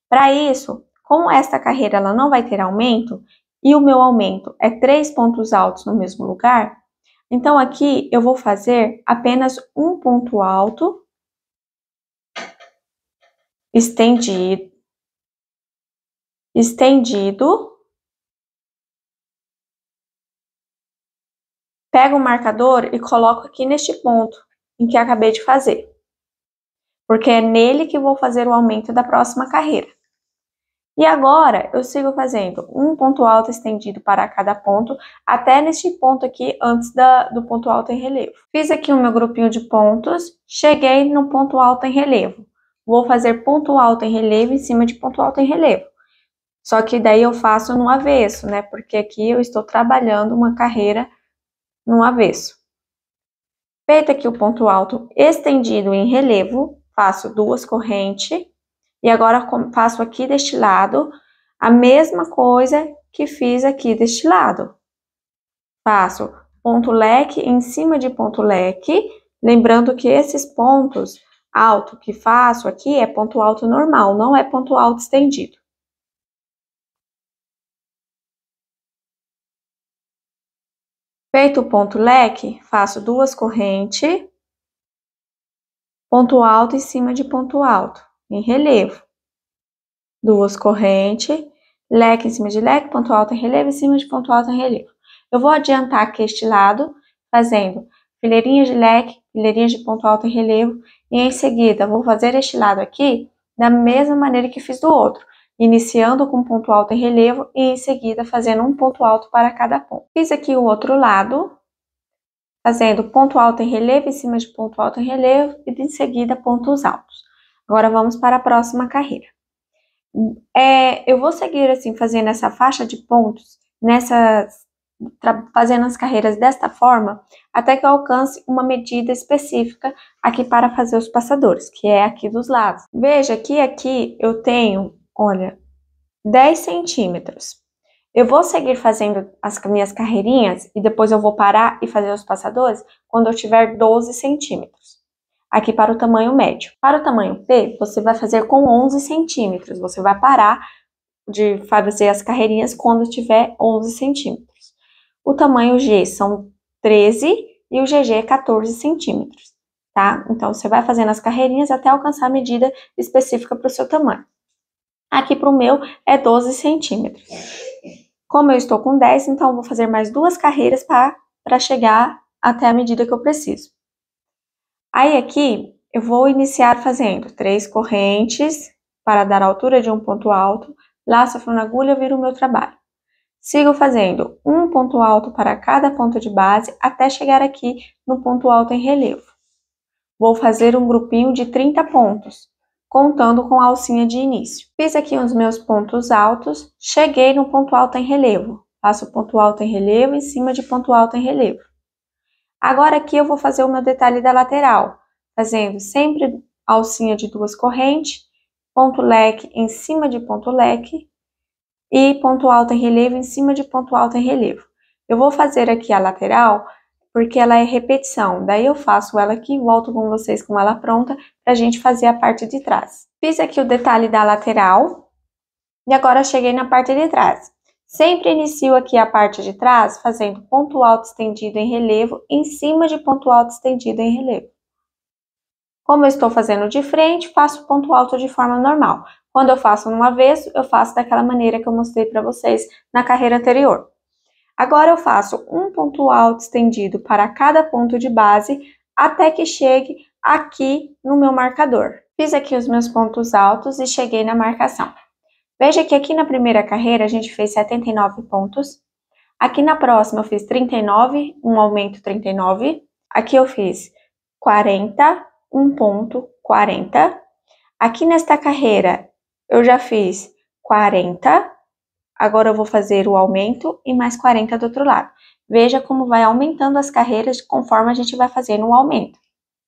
Speaker 1: Para isso, como esta carreira ela não vai ter aumento, e o meu aumento é três pontos altos no mesmo lugar, então aqui eu vou fazer apenas um ponto alto
Speaker 2: estendido, estendido Pego o
Speaker 1: marcador e coloco aqui neste ponto em que acabei de fazer, porque é nele que vou fazer o aumento da próxima carreira. E agora eu sigo fazendo um ponto alto estendido para cada ponto, até neste ponto aqui antes da, do ponto alto em relevo. Fiz aqui o meu grupinho de pontos, cheguei no ponto alto em relevo. Vou fazer ponto alto em relevo em cima de ponto alto em relevo. Só que daí eu faço no avesso, né? Porque aqui eu estou trabalhando uma carreira no avesso. Feito aqui o ponto alto estendido em relevo, faço duas correntes. E agora faço aqui deste lado a mesma coisa que fiz aqui deste lado. Faço ponto leque em cima de ponto leque, lembrando que esses pontos alto que faço aqui é ponto alto normal, não é ponto alto estendido. Feito o ponto leque, faço duas correntes, ponto alto em cima de ponto alto, em relevo. Duas correntes, leque em cima de leque, ponto alto em relevo, em cima de ponto alto em relevo. Eu vou adiantar aqui este lado, fazendo fileirinhas de leque, fileirinhas de ponto alto em relevo, e em seguida vou fazer este lado aqui da mesma maneira que fiz do outro iniciando com um ponto alto em relevo e em seguida fazendo um ponto alto para cada ponto. Fiz aqui o outro lado, fazendo ponto alto em relevo em cima de ponto alto em relevo e em seguida pontos altos. Agora vamos para a próxima carreira. É, eu vou seguir assim, fazendo essa faixa de pontos, nessas, fazendo as carreiras desta forma, até que eu alcance uma medida específica aqui para fazer os passadores, que é aqui dos lados. Veja que aqui eu tenho olha, 10 centímetros. Eu vou seguir fazendo as minhas carreirinhas e depois eu vou parar e fazer os passadores quando eu tiver 12 centímetros. Aqui para o tamanho médio. Para o tamanho P, você vai fazer com 11 centímetros. Você vai parar de fazer as carreirinhas quando tiver 11 centímetros. O tamanho G são 13 e o GG é 14 centímetros, tá? Então, você vai fazendo as carreirinhas até alcançar a medida específica para o seu tamanho. Aqui para o meu é 12 centímetros. Como eu estou com 10, então vou fazer mais duas carreiras para chegar até a medida que eu preciso. Aí aqui, eu vou iniciar fazendo três correntes para dar a altura de um ponto alto, laço a fio na agulha, viro o meu trabalho. Sigo fazendo um ponto alto para cada ponto de base até chegar aqui no ponto alto em relevo. Vou fazer um grupinho de 30 pontos contando com a alcinha de início. Fiz aqui os meus pontos altos, cheguei no ponto alto em relevo. Faço ponto alto em relevo em cima de ponto alto em relevo. Agora aqui eu vou fazer o meu detalhe da lateral, fazendo sempre alcinha de duas correntes, ponto leque em cima de ponto leque e ponto alto em relevo em cima de ponto alto em relevo. Eu vou fazer aqui a lateral porque ela é repetição. Daí eu faço ela aqui, volto com vocês com ela pronta para a gente fazer a parte de trás. Fiz aqui o detalhe da lateral e agora cheguei na parte de trás. Sempre inicio aqui a parte de trás fazendo ponto alto estendido em relevo em cima de ponto alto estendido em relevo. Como eu estou fazendo de frente, faço ponto alto de forma normal. Quando eu faço no avesso, eu faço daquela maneira que eu mostrei para vocês na carreira anterior. Agora eu faço um ponto alto estendido para cada ponto de base até que chegue aqui no meu marcador. Fiz aqui os meus pontos altos e cheguei na marcação. Veja que aqui na primeira carreira a gente fez 79 pontos. Aqui na próxima eu fiz 39, um aumento 39. Aqui eu fiz 40, um ponto 40. Aqui nesta carreira eu já fiz 40, Agora eu vou fazer o aumento e mais 40 do outro lado. Veja como vai aumentando as carreiras conforme a gente vai fazendo o aumento,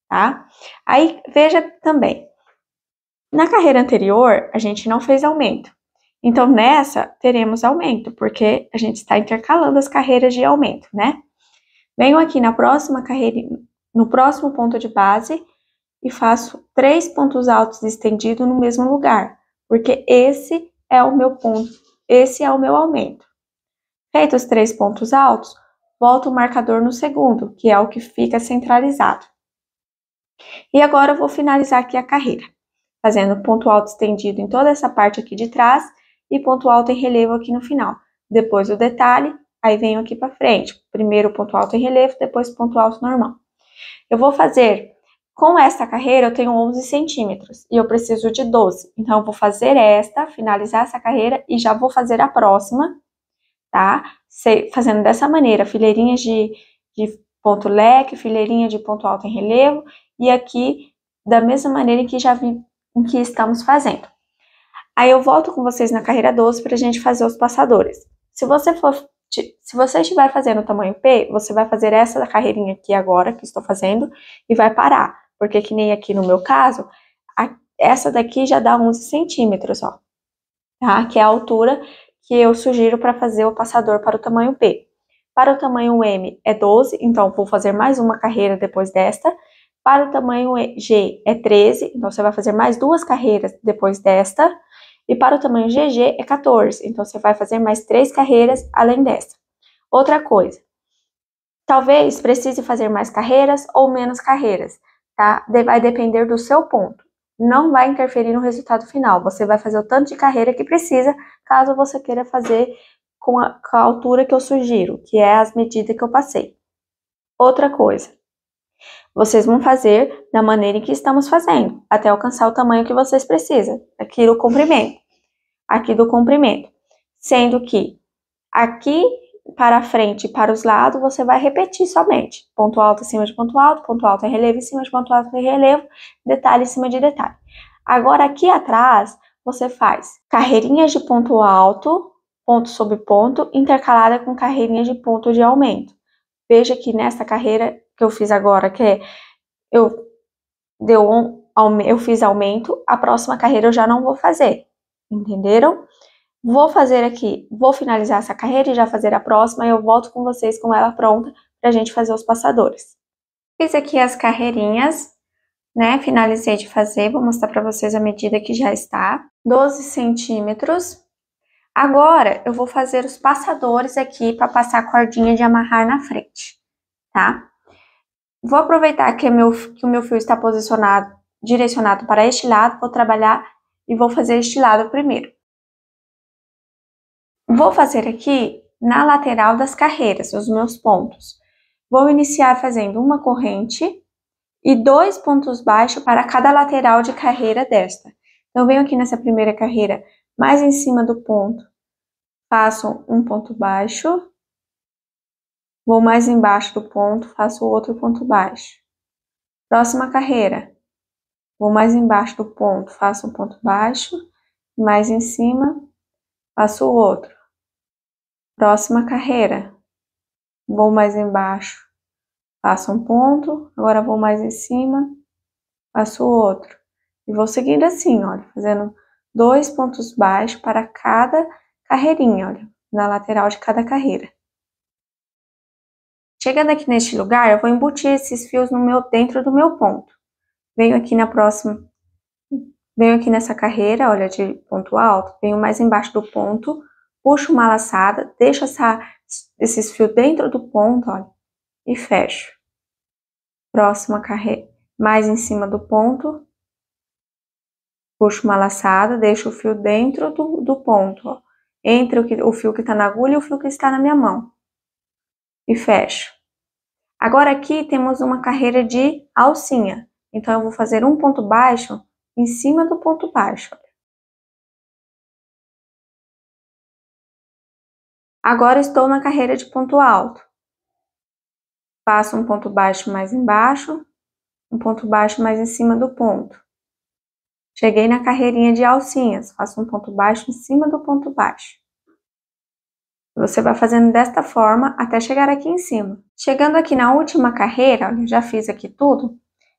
Speaker 1: tá? Aí, veja também. Na carreira anterior, a gente não fez aumento. Então, nessa, teremos aumento, porque a gente está intercalando as carreiras de aumento, né? Venho aqui na próxima carreira, no próximo ponto de base e faço três pontos altos estendidos no mesmo lugar, porque esse é o meu ponto esse é o meu aumento. Feitos três pontos altos, volto o marcador no segundo, que é o que fica centralizado. E agora eu vou finalizar aqui a carreira, fazendo ponto alto estendido em toda essa parte aqui de trás e ponto alto em relevo aqui no final. Depois o detalhe, aí venho aqui para frente. Primeiro ponto alto em relevo, depois ponto alto normal. Eu vou fazer com esta carreira, eu tenho 11 centímetros e eu preciso de 12. Então, eu vou fazer esta, finalizar essa carreira e já vou fazer a próxima, tá? fazendo dessa maneira, fileirinhas de, de ponto leque, fileirinha de ponto alto em relevo e aqui da mesma maneira em que já vi, em que estamos fazendo. Aí eu volto com vocês na carreira 12 para a gente fazer os passadores. Se você for se você estiver fazendo o tamanho P, você vai fazer essa carreirinha aqui agora que estou fazendo e vai parar. Porque que nem aqui no meu caso, a, essa daqui já dá 11 centímetros, ó. Tá? Que é a altura que eu sugiro para fazer o passador para o tamanho P. Para o tamanho M é 12, então vou fazer mais uma carreira depois desta. Para o tamanho G é 13, então você vai fazer mais duas carreiras depois desta. E para o tamanho GG é 14, então você vai fazer mais três carreiras além desta. Outra coisa, talvez precise fazer mais carreiras ou menos carreiras tá? Vai depender do seu ponto. Não vai interferir no resultado final. Você vai fazer o tanto de carreira que precisa, caso você queira fazer com a, com a altura que eu sugiro, que é as medidas que eu passei. Outra coisa, vocês vão fazer da maneira em que estamos fazendo, até alcançar o tamanho que vocês precisam. Aqui do comprimento. Aqui do comprimento. Sendo que aqui para frente e para os lados, você vai repetir somente. Ponto alto em cima de ponto alto, ponto alto em relevo em cima de ponto alto em relevo, detalhe em cima de detalhe. Agora, aqui atrás, você faz carreirinhas de ponto alto, ponto sobre ponto, intercalada com carreirinhas de ponto de aumento. Veja que nessa carreira que eu fiz agora, que é eu, deu um, eu fiz aumento, a próxima carreira eu já não vou fazer. Entenderam? Vou fazer aqui, vou finalizar essa carreira e já fazer a próxima, e eu volto com vocês com ela pronta para a gente fazer os passadores. Fiz aqui as carreirinhas, né? Finalizei de fazer, vou mostrar para vocês a medida que já está. 12 centímetros. Agora, eu vou fazer os passadores aqui para passar a cordinha de amarrar na frente, tá? Vou aproveitar que, meu, que o meu fio está posicionado, direcionado para este lado, vou trabalhar e vou fazer este lado primeiro. Vou fazer aqui na lateral das carreiras, os meus pontos. Vou iniciar fazendo uma corrente e dois pontos baixos para cada lateral de carreira desta. Então, venho aqui nessa primeira carreira, mais em cima do ponto, faço um ponto baixo. Vou mais embaixo do ponto, faço outro ponto baixo. Próxima carreira, vou mais embaixo do ponto, faço um ponto baixo. Mais em cima, faço outro Próxima carreira. Vou mais embaixo, faço um ponto, agora vou mais em cima, faço outro. E vou seguindo assim, olha, fazendo dois pontos baixos para cada carreirinha, olha, na lateral de cada carreira. Chegando aqui neste lugar, eu vou embutir esses fios no meu, dentro do meu ponto. Venho aqui na próxima, venho aqui nessa carreira, olha, de ponto alto, venho mais embaixo do ponto, puxo uma laçada, deixo essa, esses fios dentro do ponto, olha, e fecho. Próxima carreira, mais em cima do ponto, puxo uma laçada, deixo o fio dentro do, do ponto, ó, entre o, que, o fio que está na agulha e o fio que está na minha mão, e fecho. Agora
Speaker 2: aqui temos uma carreira de alcinha, então eu vou fazer um ponto baixo em cima do ponto baixo, Agora estou na carreira de ponto alto. Faço um
Speaker 1: ponto baixo mais embaixo, um ponto baixo mais em cima do ponto. Cheguei na carreirinha de alcinhas, faço um ponto baixo em cima do ponto baixo. Você vai fazendo desta forma até chegar aqui em cima. Chegando aqui na última carreira, olha, já fiz aqui tudo,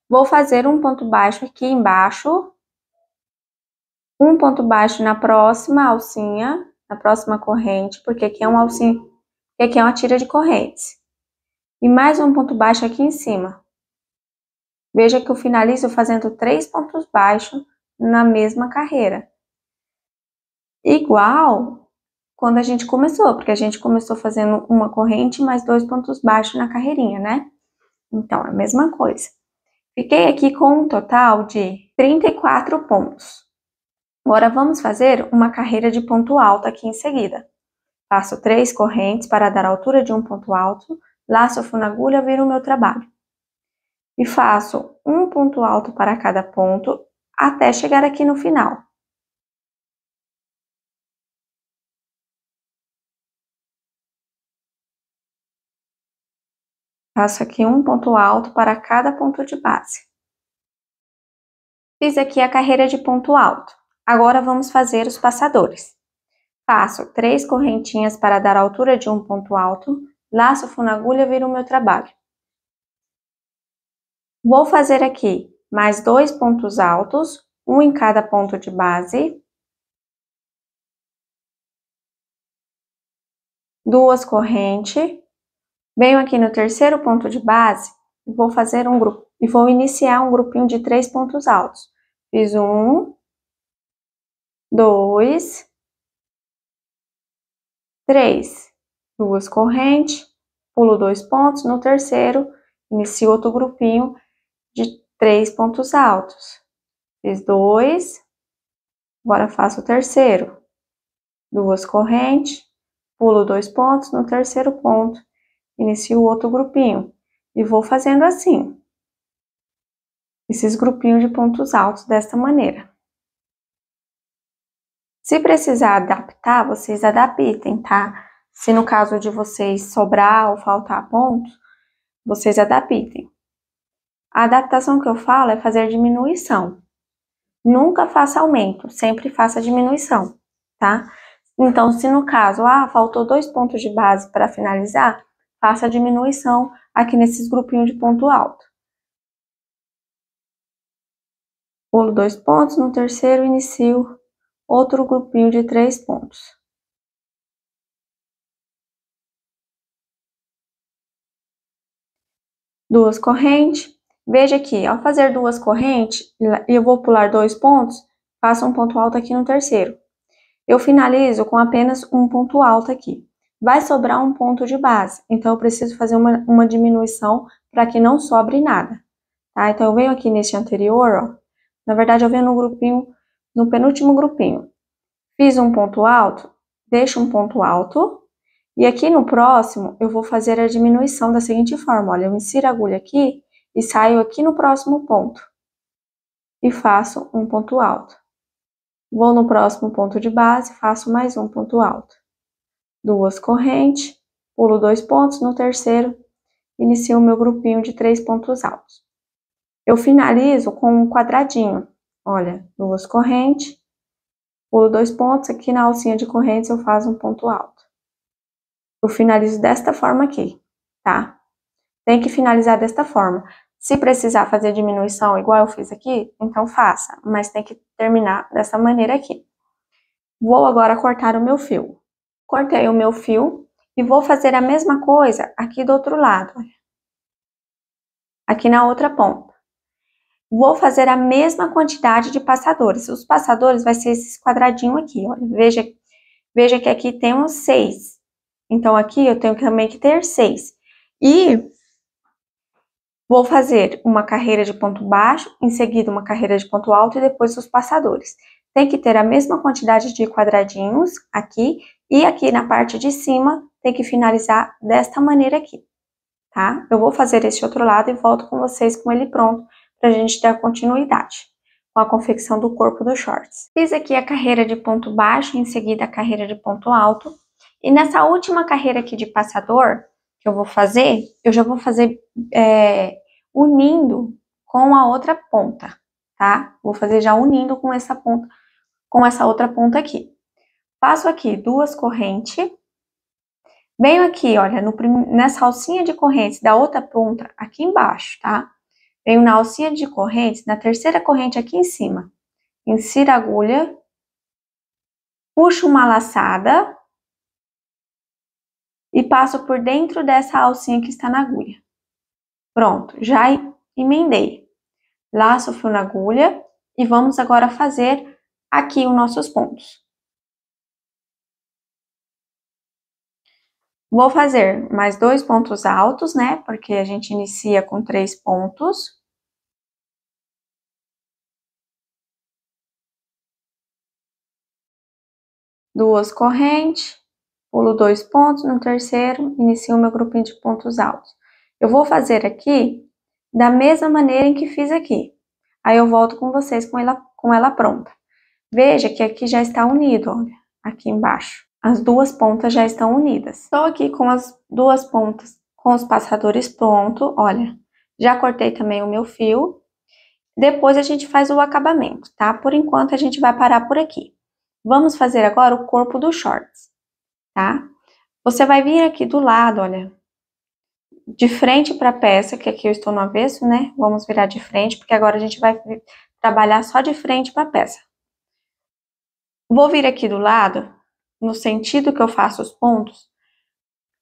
Speaker 1: vou fazer um ponto baixo aqui embaixo, um ponto baixo na próxima alcinha, na próxima corrente, porque aqui é um alcinho, aqui é uma tira de correntes. E mais um ponto baixo aqui em cima. Veja que eu finalizo fazendo três pontos baixos na mesma carreira. Igual quando a gente começou, porque a gente começou fazendo uma corrente mais dois pontos baixos na carreirinha, né? Então, é a mesma coisa. Fiquei aqui com um total de 34 pontos. Agora vamos fazer uma carreira de ponto alto aqui em seguida. Faço três correntes para dar a altura de um ponto alto, laço o fio na agulha, viro o meu trabalho. E faço um ponto alto para cada ponto até
Speaker 2: chegar aqui no final. Faço aqui um ponto alto para cada ponto de base. Fiz aqui a carreira
Speaker 1: de ponto alto. Agora vamos fazer os passadores. Faço três correntinhas para dar a altura de um ponto alto, laço fundo agulha, viro o meu trabalho. Vou fazer aqui mais dois pontos altos, um em cada ponto de base. Duas correntes. Venho aqui no terceiro ponto de base e vou fazer um grupo. E vou iniciar um grupinho de três pontos altos. Fiz um, dois, três, duas correntes, pulo dois pontos, no terceiro, inicio outro grupinho de três pontos altos. Fiz dois, agora faço o terceiro, duas correntes, pulo dois pontos, no terceiro ponto, inicio outro grupinho. E vou fazendo assim, esses grupinhos de pontos altos desta maneira. Se precisar adaptar, vocês adaptem, tá? Se no caso de vocês sobrar ou faltar pontos, vocês adaptem. A adaptação que eu falo é fazer diminuição. Nunca faça aumento, sempre faça diminuição, tá? Então, se no caso, ah, faltou dois pontos de base para finalizar, faça diminuição aqui nesses grupinhos de ponto alto. Pulo dois pontos,
Speaker 2: no terceiro inicio outro grupinho de três pontos.
Speaker 1: Duas correntes. Veja que ao fazer duas correntes, e eu vou pular dois pontos, faço um ponto alto aqui no terceiro. Eu finalizo com apenas um ponto alto aqui. Vai sobrar um ponto de base, então eu preciso fazer uma, uma diminuição para que não sobre nada. Tá? Então eu venho aqui neste anterior, ó. Na verdade eu venho no grupinho no penúltimo grupinho. Fiz um ponto alto, deixo um ponto alto, e aqui no próximo eu vou fazer a diminuição da seguinte forma, olha, eu insiro a agulha aqui e saio aqui no próximo ponto, e faço um ponto alto. Vou no próximo ponto de base, faço mais um ponto alto. Duas correntes, pulo dois pontos, no terceiro inicio o meu grupinho de três pontos altos. Eu finalizo com um quadradinho, Olha, duas correntes, pulo dois pontos, aqui na alcinha de correntes eu faço um ponto alto. Eu finalizo desta forma aqui, tá? Tem que finalizar desta forma. Se precisar fazer diminuição igual eu fiz aqui, então faça, mas tem que terminar dessa maneira aqui. Vou agora cortar o meu fio. Cortei o meu fio e vou fazer a mesma coisa aqui do outro lado, aqui na outra ponta. Vou fazer a mesma quantidade de passadores. Os passadores vai ser esse quadradinho aqui, olha. Veja, veja que aqui temos seis. Então, aqui eu tenho também que ter seis. E vou fazer uma carreira de ponto baixo, em seguida uma carreira de ponto alto e depois os passadores. Tem que ter a mesma quantidade de quadradinhos aqui e aqui na parte de cima tem que finalizar desta maneira aqui, tá? Eu vou fazer esse outro lado e volto com vocês com ele pronto para a gente dar continuidade com a confecção do corpo dos shorts. Fiz aqui a carreira de ponto baixo, em seguida a carreira de ponto alto. E nessa última carreira aqui de passador, que eu vou fazer, eu já vou fazer é, unindo com a outra ponta, tá? Vou fazer já unindo com essa ponta, com essa outra ponta aqui. Faço aqui duas correntes. Venho aqui, olha, no, nessa alcinha de correntes da outra ponta, aqui embaixo, tá? Venho na alcinha de correntes, na terceira corrente aqui em cima. insiro a agulha, puxo uma laçada e passo por dentro dessa alcinha que está na agulha. Pronto, já emendei. Laço o fio na agulha e vamos agora fazer aqui os nossos pontos. Vou fazer mais dois pontos altos, né? Porque a gente inicia
Speaker 2: com três pontos. duas correntes,
Speaker 1: pulo dois pontos, no terceiro inicio meu grupinho de pontos altos. Eu vou fazer aqui da mesma maneira em que fiz aqui. Aí eu volto com vocês com ela, com ela pronta. Veja que aqui já está unido, olha, aqui embaixo. As duas pontas já estão unidas. Estou aqui com as duas pontas, com os passadores pronto, olha. Já cortei também o meu fio. Depois a gente faz o acabamento, tá? Por enquanto a gente vai parar por aqui. Vamos fazer agora o corpo do shorts, tá? Você vai vir aqui do lado, olha, de frente para a peça, que aqui eu estou no avesso, né? Vamos virar de frente, porque agora a gente vai trabalhar só de frente para a peça. Vou vir aqui do lado, no sentido que eu faço os pontos,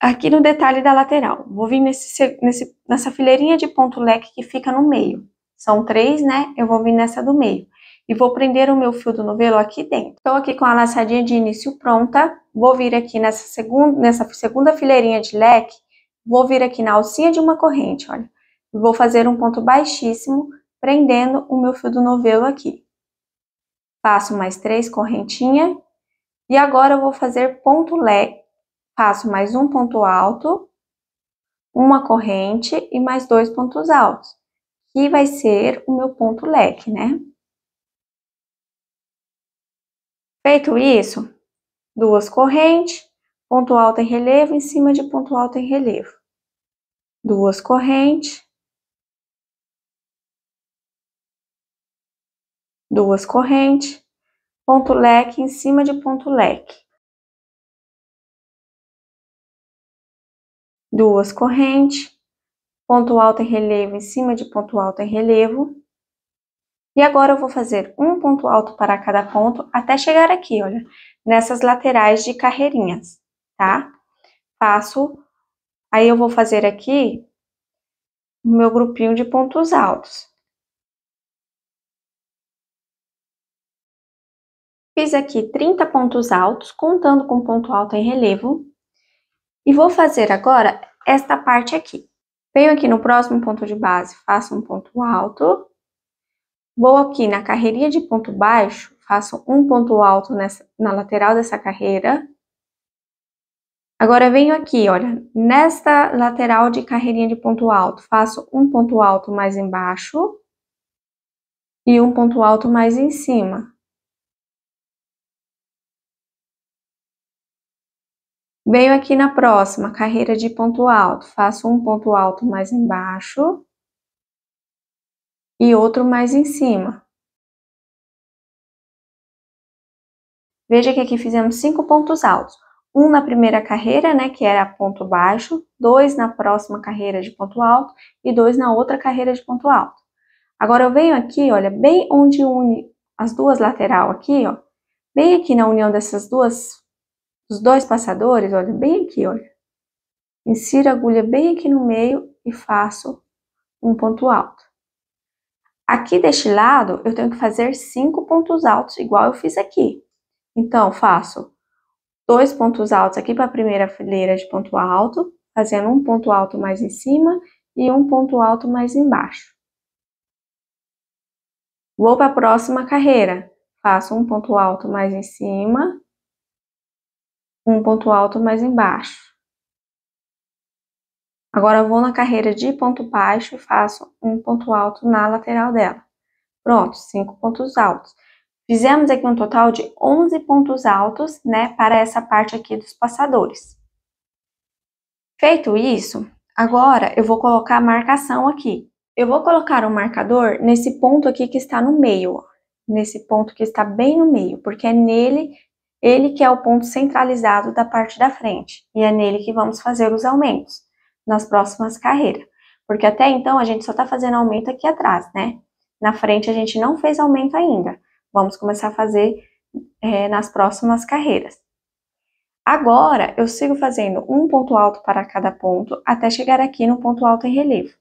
Speaker 1: aqui no detalhe da lateral. Vou vir nesse, nesse, nessa fileirinha de ponto leque que fica no meio. São três, né? Eu vou vir nessa do meio e vou prender o meu fio do novelo aqui dentro. Estou aqui com a laçadinha de início pronta, vou vir aqui nessa segunda, nessa segunda fileirinha de leque, vou vir aqui na alcinha de uma corrente, olha, vou fazer um ponto baixíssimo, prendendo o meu fio do novelo aqui. Passo mais três correntinhas, e agora eu vou fazer ponto leque, passo mais um ponto alto, uma corrente e mais dois pontos altos, que vai ser o meu ponto leque, né? Feito isso, duas correntes, ponto alto em relevo em cima de ponto alto em relevo. Duas correntes.
Speaker 2: Duas correntes, ponto leque em cima de ponto leque. Duas correntes, ponto alto em
Speaker 1: relevo em cima de ponto alto em relevo. E agora eu vou fazer um ponto alto para cada ponto até chegar aqui, olha, nessas laterais de carreirinhas, tá? Faço, aí eu vou fazer aqui o meu grupinho de pontos altos. Fiz aqui 30 pontos altos, contando com ponto alto em relevo. E vou fazer agora esta parte aqui. Venho aqui no próximo ponto de base, faço um ponto alto Vou aqui na carreirinha de ponto baixo, faço um ponto alto nessa, na lateral dessa carreira. Agora venho aqui, olha, nesta lateral de carreirinha de ponto alto, faço um ponto alto mais embaixo e um ponto alto mais em cima. Venho aqui na próxima carreira de ponto alto, faço um ponto alto mais embaixo
Speaker 2: e outro mais em cima. Veja que aqui fizemos cinco pontos altos. Um na primeira
Speaker 1: carreira, né, que era ponto baixo, dois na próxima carreira de ponto alto e dois na outra carreira de ponto alto. Agora eu venho aqui, olha, bem onde une as duas lateral aqui, ó, bem aqui na união dessas duas, dos dois passadores, olha, bem aqui, olha. Insiro a agulha bem aqui no meio e faço um ponto alto. Aqui deste lado, eu tenho que fazer cinco pontos altos, igual eu fiz aqui. Então, faço dois pontos altos aqui para a primeira fileira de ponto alto, fazendo um ponto alto mais em cima e um ponto alto mais embaixo. Vou para a próxima carreira. Faço um ponto alto mais em cima, um ponto alto mais embaixo. Agora vou na carreira de ponto baixo e faço um ponto alto na lateral dela. Pronto, cinco pontos altos. Fizemos aqui um total de 11 pontos altos, né, para essa parte aqui dos passadores. Feito isso, agora eu vou colocar a marcação aqui. Eu vou colocar o um marcador nesse ponto aqui que está no meio, ó, nesse ponto que está bem no meio, porque é nele, ele que é o ponto centralizado da parte da frente, e é nele que vamos fazer os aumentos nas próximas carreiras. Porque até então a gente só está fazendo aumento aqui atrás, né? Na frente a gente não fez aumento ainda. Vamos começar a fazer é, nas próximas carreiras. Agora eu sigo fazendo um ponto alto para cada ponto até chegar aqui no ponto alto em relevo.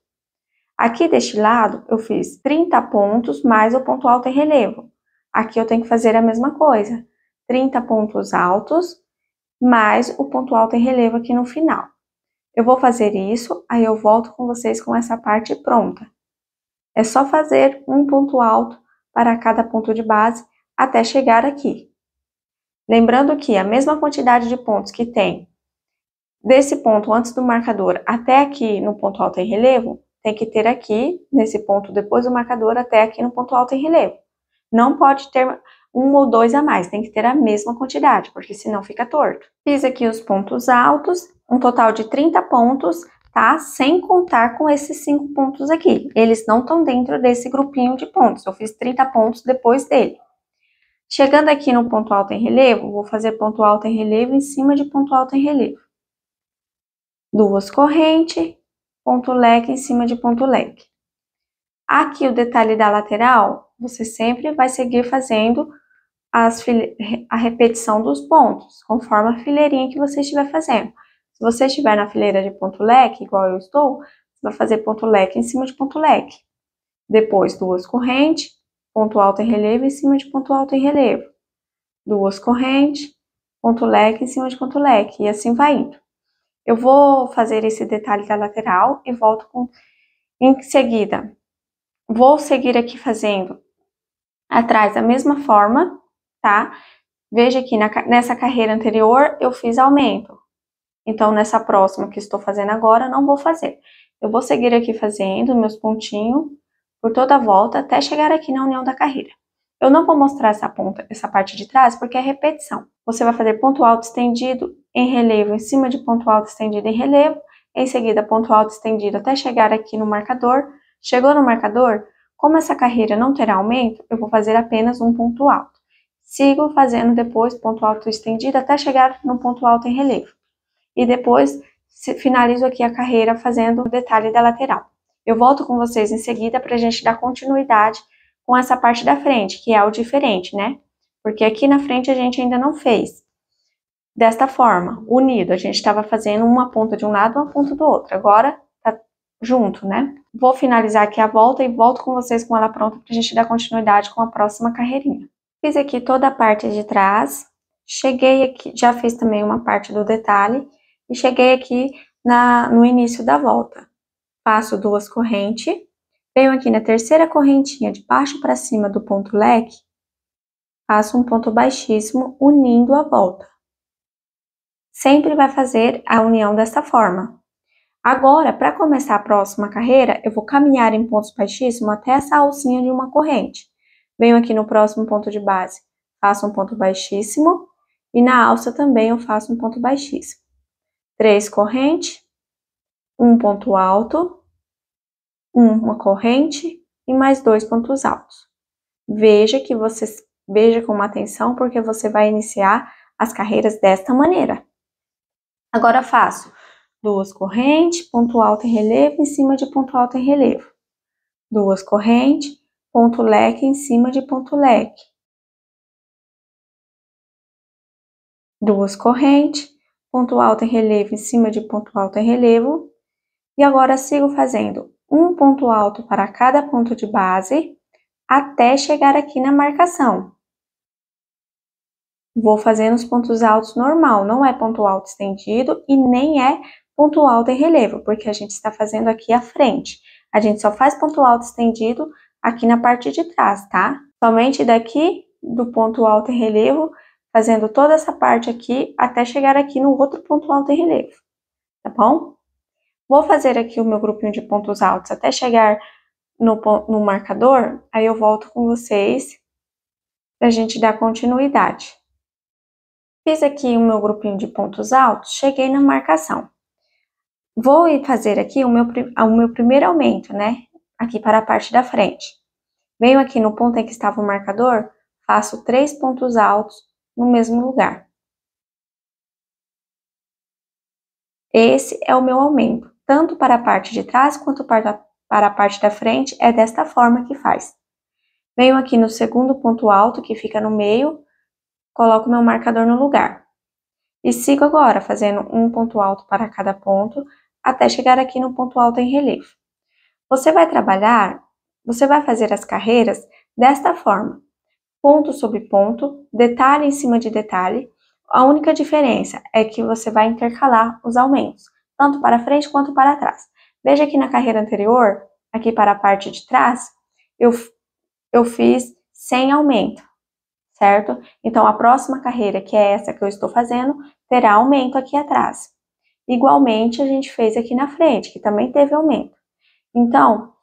Speaker 1: Aqui deste lado eu fiz 30 pontos mais o ponto alto em relevo. Aqui eu tenho que fazer a mesma coisa. 30 pontos altos mais o ponto alto em relevo aqui no final. Eu vou fazer isso, aí eu volto com vocês com essa parte pronta. É só fazer um ponto alto para cada ponto de base até chegar aqui. Lembrando que a mesma quantidade de pontos que tem desse ponto antes do marcador até aqui no ponto alto em relevo, tem que ter aqui, nesse ponto depois do marcador, até aqui no ponto alto em relevo. Não pode ter um ou dois a mais, tem que ter a mesma quantidade, porque senão fica torto. Fiz aqui os pontos altos um total de 30 pontos, tá? Sem contar com esses cinco pontos aqui. Eles não estão dentro desse grupinho de pontos. Eu fiz 30 pontos depois dele. Chegando aqui no ponto alto em relevo, vou fazer ponto alto em relevo em cima de ponto alto em relevo. Duas correntes, ponto leque em cima de ponto leque. Aqui o detalhe da lateral, você sempre vai seguir fazendo as a repetição dos pontos, conforme a fileirinha que você estiver fazendo. Se você estiver na fileira de ponto leque, igual eu estou, você vai fazer ponto leque em cima de ponto leque. Depois, duas correntes, ponto alto em relevo em cima de ponto alto em relevo. Duas correntes, ponto leque em cima de ponto leque, e assim vai indo. Eu vou fazer esse detalhe da lateral e volto com... Em seguida, vou seguir aqui fazendo atrás da mesma forma, tá? Veja aqui, nessa carreira anterior, eu fiz aumento. Então, nessa próxima que estou fazendo agora, não vou fazer. Eu vou seguir aqui fazendo meus pontinhos por toda a volta até chegar aqui na união da carreira. Eu não vou mostrar essa ponta, essa parte de trás, porque é repetição. Você vai fazer ponto alto estendido em relevo, em cima de ponto alto estendido em relevo, em seguida ponto alto estendido até chegar aqui no marcador. Chegou no marcador, como essa carreira não terá aumento, eu vou fazer apenas um ponto alto. Sigo fazendo depois ponto alto estendido até chegar no ponto alto em relevo e depois finalizo aqui a carreira fazendo o detalhe da lateral. Eu volto com vocês em seguida para a gente dar continuidade com essa parte da frente, que é o diferente, né? Porque aqui na frente a gente ainda não fez. Desta forma, unido, a gente estava fazendo uma ponta de um lado, uma ponta do outro. Agora tá junto, né? Vou finalizar aqui a volta e volto com vocês com ela pronta para a gente dar continuidade com a próxima carreirinha. Fiz aqui toda a parte de trás, cheguei aqui, já fiz também uma parte do detalhe e cheguei aqui na, no início da volta. Passo duas correntes, venho aqui na terceira correntinha de baixo para cima do ponto leque, faço um ponto baixíssimo unindo a volta. Sempre vai fazer a união desta forma. Agora, para começar a próxima carreira, eu vou caminhar em pontos baixíssimos até essa alcinha de uma corrente. Venho aqui no próximo ponto de base, faço um ponto baixíssimo e na alça também eu faço um ponto baixíssimo três corrente, um ponto alto, uma corrente e mais dois pontos altos. Veja que você veja com atenção porque você vai iniciar as carreiras desta maneira. Agora faço duas correntes, ponto alto em relevo em cima de ponto alto em relevo.
Speaker 2: Duas correntes, ponto leque em cima de ponto leque. Duas correntes, ponto alto em relevo em cima de ponto alto em relevo. E agora sigo fazendo um
Speaker 1: ponto alto para cada ponto de base até chegar aqui na marcação. Vou fazendo os pontos altos normal, não é ponto alto estendido e nem é ponto alto em relevo, porque a gente está fazendo aqui a frente. A gente só faz ponto alto estendido aqui na parte de trás, tá? Somente daqui do ponto alto em relevo fazendo toda essa parte aqui até chegar aqui no outro ponto alto em relevo, tá bom? Vou fazer aqui o meu grupinho de pontos altos até chegar no, no marcador, aí eu volto com vocês para a gente dar continuidade. Fiz aqui o meu grupinho de pontos altos, cheguei na marcação. Vou fazer aqui o meu, o meu primeiro aumento, né? Aqui para a parte da frente. Venho aqui no ponto em que estava o marcador, faço três pontos altos no mesmo lugar. Esse é o meu aumento, tanto para a parte de trás quanto para a parte da frente, é desta forma que faz. Venho aqui no segundo ponto alto, que fica no meio, coloco meu marcador no lugar. E sigo agora, fazendo um ponto alto para cada ponto, até chegar aqui no ponto alto em relevo. Você vai trabalhar, você vai fazer as carreiras desta forma ponto sobre ponto, detalhe em cima de detalhe. A única diferença é que você vai intercalar os aumentos, tanto para frente quanto para trás. Veja que na carreira anterior, aqui para a parte de trás, eu, eu fiz sem aumento, certo? Então, a próxima carreira, que é essa que eu estou fazendo, terá aumento aqui atrás. Igualmente, a gente fez aqui na frente, que também teve aumento. Então,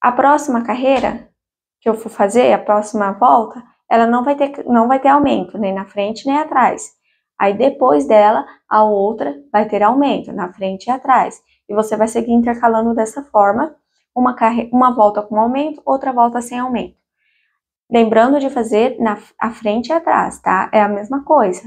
Speaker 1: a próxima carreira que eu for fazer, a próxima volta, ela não vai ter, não vai ter aumento, nem na frente nem atrás. Aí depois dela, a outra vai ter aumento, na frente e atrás. E você vai seguir intercalando dessa forma, uma, uma volta com aumento, outra volta sem aumento. Lembrando de fazer na a frente e atrás, tá? É a mesma coisa.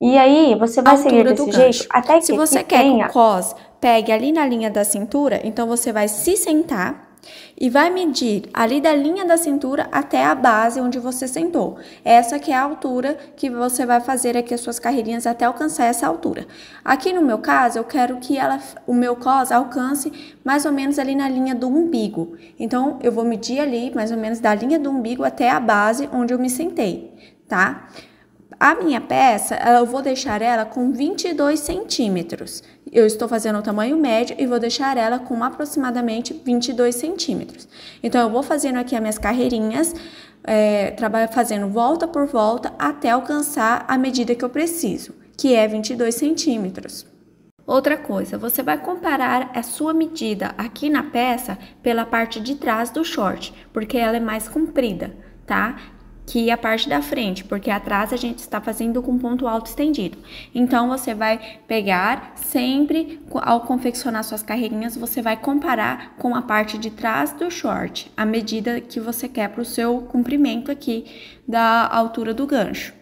Speaker 1: E aí, você vai seguir desse jeito até que Se você que quer tenha... o cos pegue ali na linha da cintura, então você vai se sentar e vai medir ali da linha da cintura até a base onde você sentou. Essa que é a altura que você vai fazer aqui as suas carreirinhas até alcançar essa altura. Aqui no meu caso, eu quero que ela, o meu cos alcance mais ou menos ali na linha do umbigo. Então, eu vou medir ali mais ou menos da linha do umbigo até a base onde eu me sentei, tá? Tá? A minha peça, eu vou deixar ela com 22 centímetros. Eu estou fazendo o tamanho médio e vou deixar ela com aproximadamente 22 centímetros. Então, eu vou fazendo aqui as minhas carreirinhas, é, fazendo volta por volta até alcançar a medida que eu preciso, que é 22 centímetros. Outra coisa, você vai comparar a sua medida aqui na peça pela parte de trás do short, porque ela é mais comprida, tá? que a parte da frente, porque atrás a gente está fazendo com ponto alto estendido. Então você vai pegar sempre ao confeccionar suas carreirinhas, você vai comparar com a parte de trás do short, a medida que você quer para o seu comprimento aqui da altura do gancho.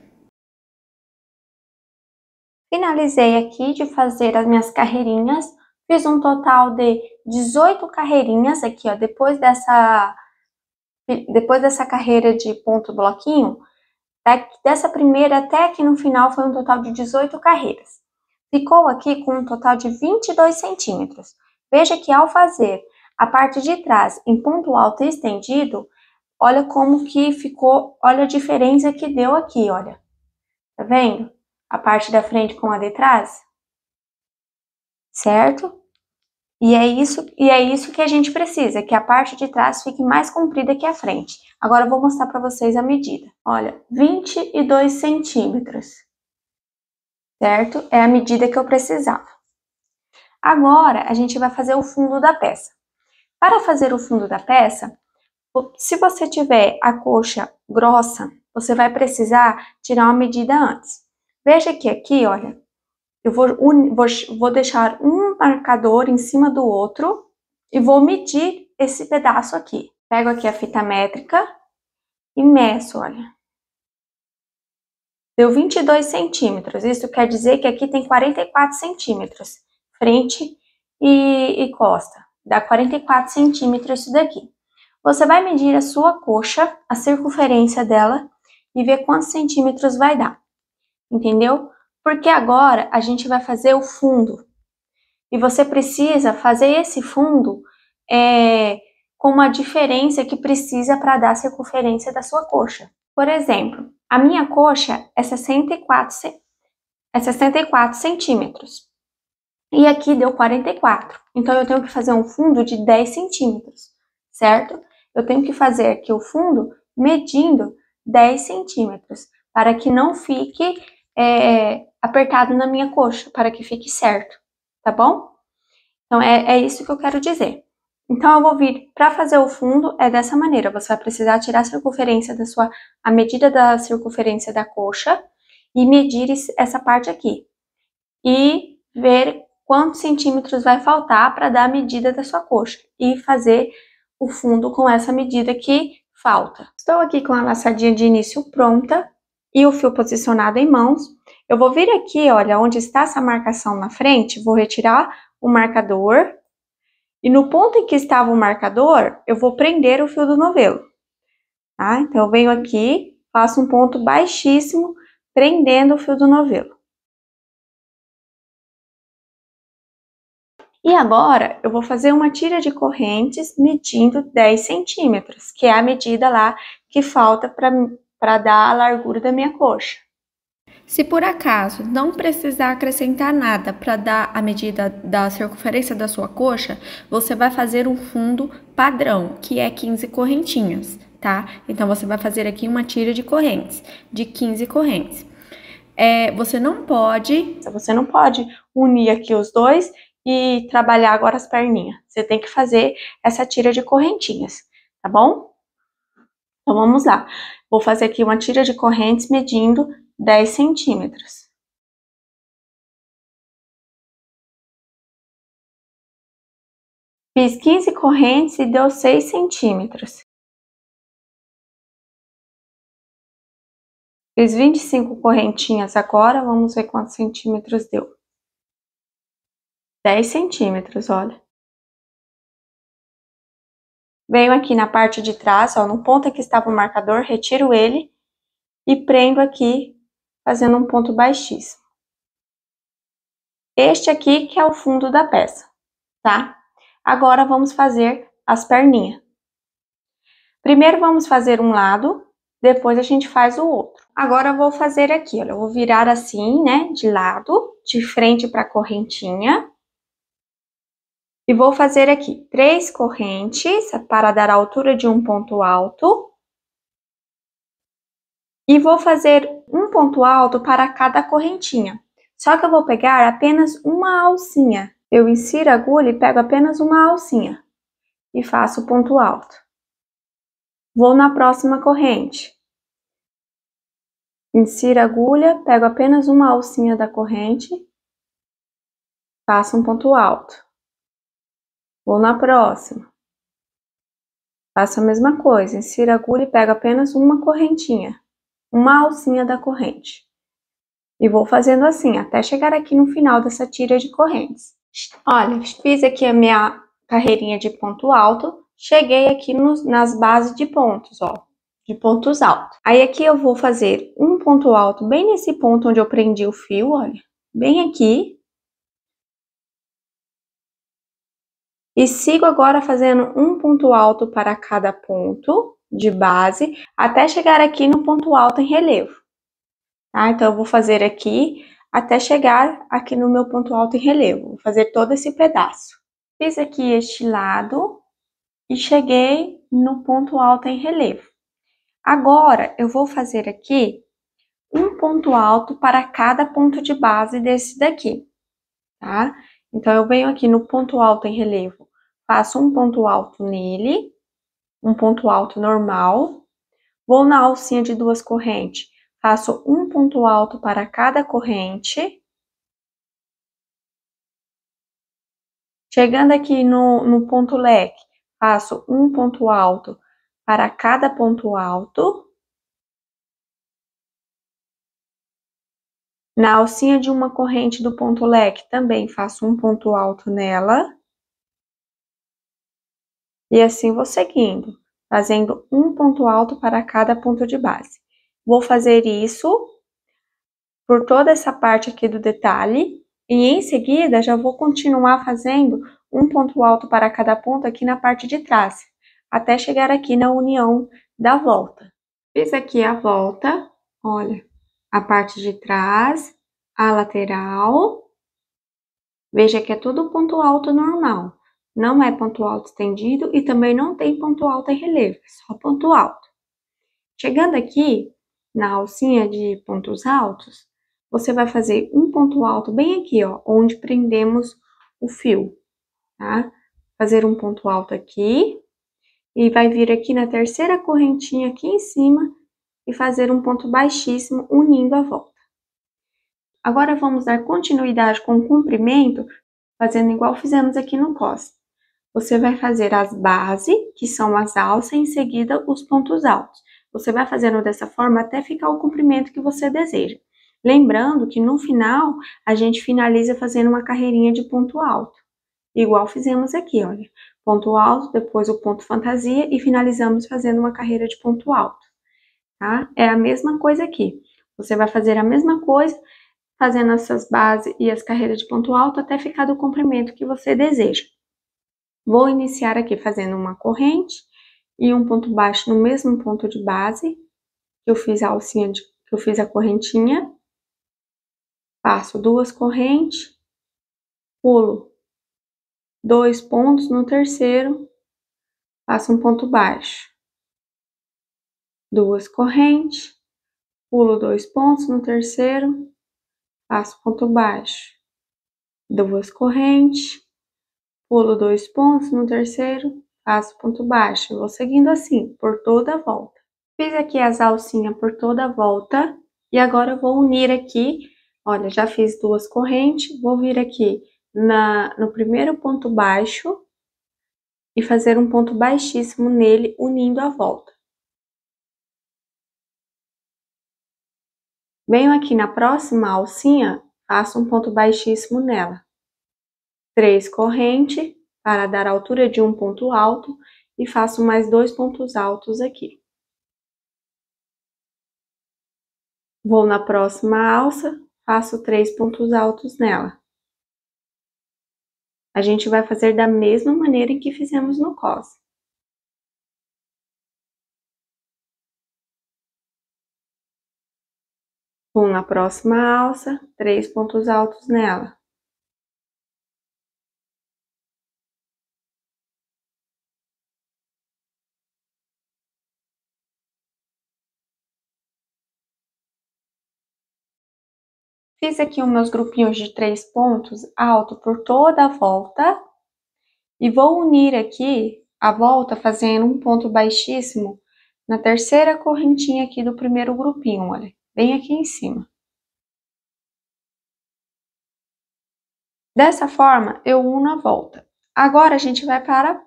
Speaker 1: Finalizei aqui de fazer as minhas carreirinhas, fiz um total de 18 carreirinhas aqui, ó, depois dessa depois dessa carreira de ponto bloquinho, dessa primeira até que no final foi um total de 18 carreiras. Ficou aqui com um total de 22 centímetros. Veja que ao fazer a parte de trás em ponto alto estendido, olha como que ficou, olha a diferença que deu aqui, olha. Tá vendo? A parte da frente com a de trás. Certo? E é isso, e é isso que a gente precisa, que a parte de trás fique mais comprida que a frente. Agora eu vou mostrar para vocês a medida. Olha, 22 centímetros, certo? É a medida que eu precisava. Agora a gente vai fazer o fundo da peça. Para fazer o fundo da peça, se você tiver a coxa grossa, você vai precisar tirar uma medida antes. Veja que aqui, olha, eu vou, vou, vou deixar um marcador em cima do outro e vou medir esse pedaço aqui. Pego aqui a fita métrica e meço, olha. Deu 22 centímetros, isso quer dizer que aqui tem 44 centímetros, frente e, e costa. Dá 44 centímetros isso daqui. Você vai medir a sua coxa, a circunferência dela, e ver quantos centímetros vai dar. Entendeu? Porque agora a gente vai fazer o fundo. E você precisa fazer esse fundo é, com uma diferença que precisa para dar a circunferência da sua coxa. Por exemplo, a minha coxa é 64, é 64 centímetros. E aqui deu 44. Então, eu tenho que fazer um fundo de 10 centímetros, certo? Eu tenho que fazer aqui o fundo medindo 10 centímetros, para que não fique é, apertado na minha coxa para que fique certo, tá bom? Então, é, é isso que eu quero dizer. Então, eu vou vir para fazer o fundo, é dessa maneira. Você vai precisar tirar a circunferência da sua, a medida da circunferência da coxa e medir essa parte aqui. E ver quantos centímetros vai faltar para dar a medida da sua coxa e fazer o fundo com essa medida que falta. Estou aqui com a laçadinha de início pronta e o fio posicionado em mãos. Eu vou vir aqui, olha, onde está essa marcação na frente, vou retirar o marcador. E no ponto em que estava o marcador, eu vou prender o fio do novelo. Tá? Então, eu venho aqui, faço um ponto
Speaker 2: baixíssimo, prendendo o fio do novelo. E agora, eu vou fazer uma tira de correntes
Speaker 1: medindo 10 centímetros, que é a medida lá que falta para dar a largura da minha coxa. Se por acaso não precisar acrescentar nada para dar a medida da circunferência da sua coxa, você vai fazer um fundo padrão, que é 15 correntinhas, tá? Então você vai fazer aqui uma tira de correntes, de 15 correntes. É, você não pode. Você não pode unir aqui os dois e trabalhar agora as perninhas. Você tem que fazer essa tira de
Speaker 2: correntinhas, tá bom? Então vamos lá. Vou fazer aqui uma tira de correntes medindo 10 centímetros. Fiz 15 correntes e deu 6 centímetros. Fiz 25 correntinhas agora, vamos ver quantos centímetros deu. 10 centímetros, olha. Venho aqui na parte de trás, ó, no ponto em que estava o marcador, retiro ele
Speaker 1: e prendo aqui fazendo um ponto baixíssimo. Este aqui que é o fundo da peça, tá? Agora vamos fazer as perninhas. Primeiro vamos fazer um lado, depois a gente faz o outro. Agora eu vou fazer aqui, olha, eu vou virar assim, né, de lado, de frente para a correntinha. E vou fazer aqui três correntes para dar a altura de um ponto alto. E vou fazer um ponto alto para cada correntinha. Só que eu vou pegar apenas uma alcinha. Eu insiro a agulha e pego apenas uma alcinha e faço o ponto alto. Vou na próxima corrente. Insiro a agulha, pego apenas uma alcinha da corrente, faço um ponto alto. Vou na próxima. Faço a mesma coisa, insiro a agulha e pego apenas uma correntinha uma alcinha da corrente. E vou fazendo assim até chegar aqui no final dessa tira de correntes. Olha, fiz aqui a minha carreirinha de ponto alto, cheguei aqui nos, nas bases de pontos, ó, de pontos altos. Aí aqui eu vou fazer um ponto alto bem nesse ponto onde eu prendi o fio, olha, bem aqui. E sigo agora fazendo um ponto alto para cada ponto de base até chegar aqui no ponto alto em relevo. Tá? Então, eu vou fazer aqui até chegar aqui no meu ponto alto em relevo. Vou fazer todo esse pedaço. Fiz aqui este lado e cheguei no ponto alto em relevo. Agora, eu vou fazer aqui um ponto alto para cada ponto de base desse daqui, tá? Então, eu venho aqui no ponto alto em relevo, faço um ponto alto nele, um ponto alto normal. Vou na alcinha de duas correntes, faço um ponto alto para cada corrente. Chegando aqui no, no ponto leque, faço um ponto alto para cada ponto alto. Na alcinha de uma corrente do ponto leque, também faço um ponto alto nela. E assim vou seguindo, fazendo um ponto alto para cada ponto de base. Vou fazer isso por toda essa parte aqui do detalhe, e em seguida já vou continuar fazendo um ponto alto para cada ponto aqui na parte de trás, até chegar aqui na união da volta. Fiz aqui a volta, olha, a parte de trás, a lateral. Veja que é tudo ponto alto normal não é ponto alto estendido e também não tem ponto alto em relevo, é só ponto alto. Chegando aqui na alcinha de pontos altos, você vai fazer um ponto alto bem aqui, ó, onde prendemos o fio, tá? Fazer um ponto alto aqui e vai vir aqui na terceira correntinha aqui em cima e fazer um ponto baixíssimo unindo a volta. Agora vamos dar continuidade com o comprimento, fazendo igual fizemos aqui no costa. Você vai fazer as base, que são as alças, e em seguida os pontos altos. Você vai fazendo dessa forma até ficar o comprimento que você deseja. Lembrando que no final, a gente finaliza fazendo uma carreirinha de ponto alto. Igual fizemos aqui, olha. Ponto alto, depois o ponto fantasia e finalizamos fazendo uma carreira de ponto alto. Tá? É a mesma coisa aqui. Você vai fazer a mesma coisa, fazendo essas bases e as carreiras de ponto alto até ficar do comprimento que você deseja. Vou iniciar aqui fazendo uma corrente e um ponto baixo no mesmo ponto de base que eu fiz a alcinha, de, que eu fiz a correntinha. Faço duas correntes, pulo dois pontos no terceiro, faço um ponto baixo. Duas correntes, pulo dois pontos no terceiro, faço ponto baixo. Duas correntes, pulo dois pontos, no terceiro faço ponto baixo, vou seguindo assim por toda a volta. Fiz aqui as alcinhas por toda a volta e agora eu vou unir aqui, olha, já fiz duas correntes, vou vir aqui na, no primeiro ponto baixo e fazer um ponto baixíssimo nele, unindo a volta. Venho aqui na próxima alcinha, faço um ponto baixíssimo nela três corrente para dar altura de um ponto alto e faço mais dois pontos altos aqui. Vou na próxima alça, faço três pontos altos nela.
Speaker 2: A gente vai fazer da mesma maneira que fizemos no cos. Vou na próxima alça, três pontos altos nela. Fiz aqui os meus grupinhos de três pontos
Speaker 1: alto por toda a volta. E vou unir aqui a volta fazendo um ponto baixíssimo na terceira correntinha aqui do primeiro grupinho, olha. Bem aqui em cima. Dessa forma, eu uno a volta. Agora, a gente vai para...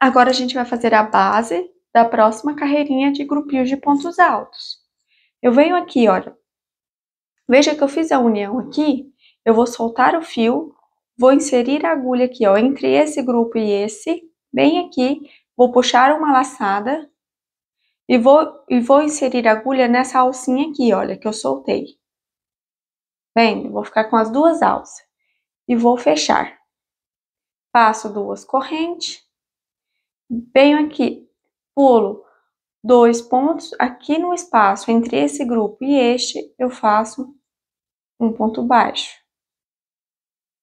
Speaker 1: Agora, a gente vai fazer a base da próxima carreirinha de grupinhos de pontos altos. Eu venho aqui, olha, Veja que eu fiz a união aqui, eu vou soltar o fio, vou inserir a agulha aqui, ó, entre esse grupo e esse, bem aqui, vou puxar uma laçada e vou, e vou inserir a agulha nessa alcinha aqui, olha, que eu soltei. Vendo? Vou ficar com as duas alças e vou fechar. Passo duas correntes, venho aqui, pulo dois pontos, aqui no espaço entre esse grupo e este, eu faço um ponto baixo.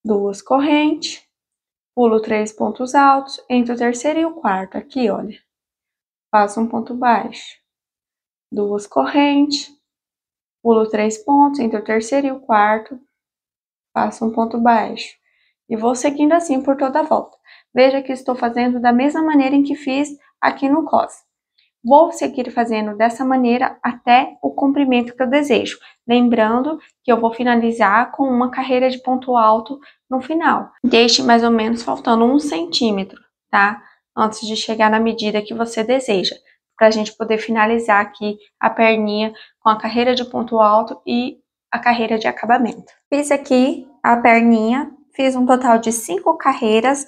Speaker 1: Duas correntes, pulo três pontos altos, entre o terceiro e o quarto, aqui, olha. Faço um ponto baixo. Duas correntes, pulo três pontos, entre o terceiro e o quarto, faço um ponto baixo. E vou seguindo assim por toda a volta. Veja que estou fazendo da mesma maneira em que fiz aqui no cos. Vou seguir fazendo dessa maneira até o comprimento que eu desejo. Lembrando que eu vou finalizar com uma carreira de ponto alto no final. Deixe mais ou menos faltando um centímetro, tá? Antes de chegar na medida que você deseja. Para a gente poder finalizar aqui a perninha com a carreira de ponto alto e a carreira de acabamento. Fiz aqui a perninha, fiz um total de cinco carreiras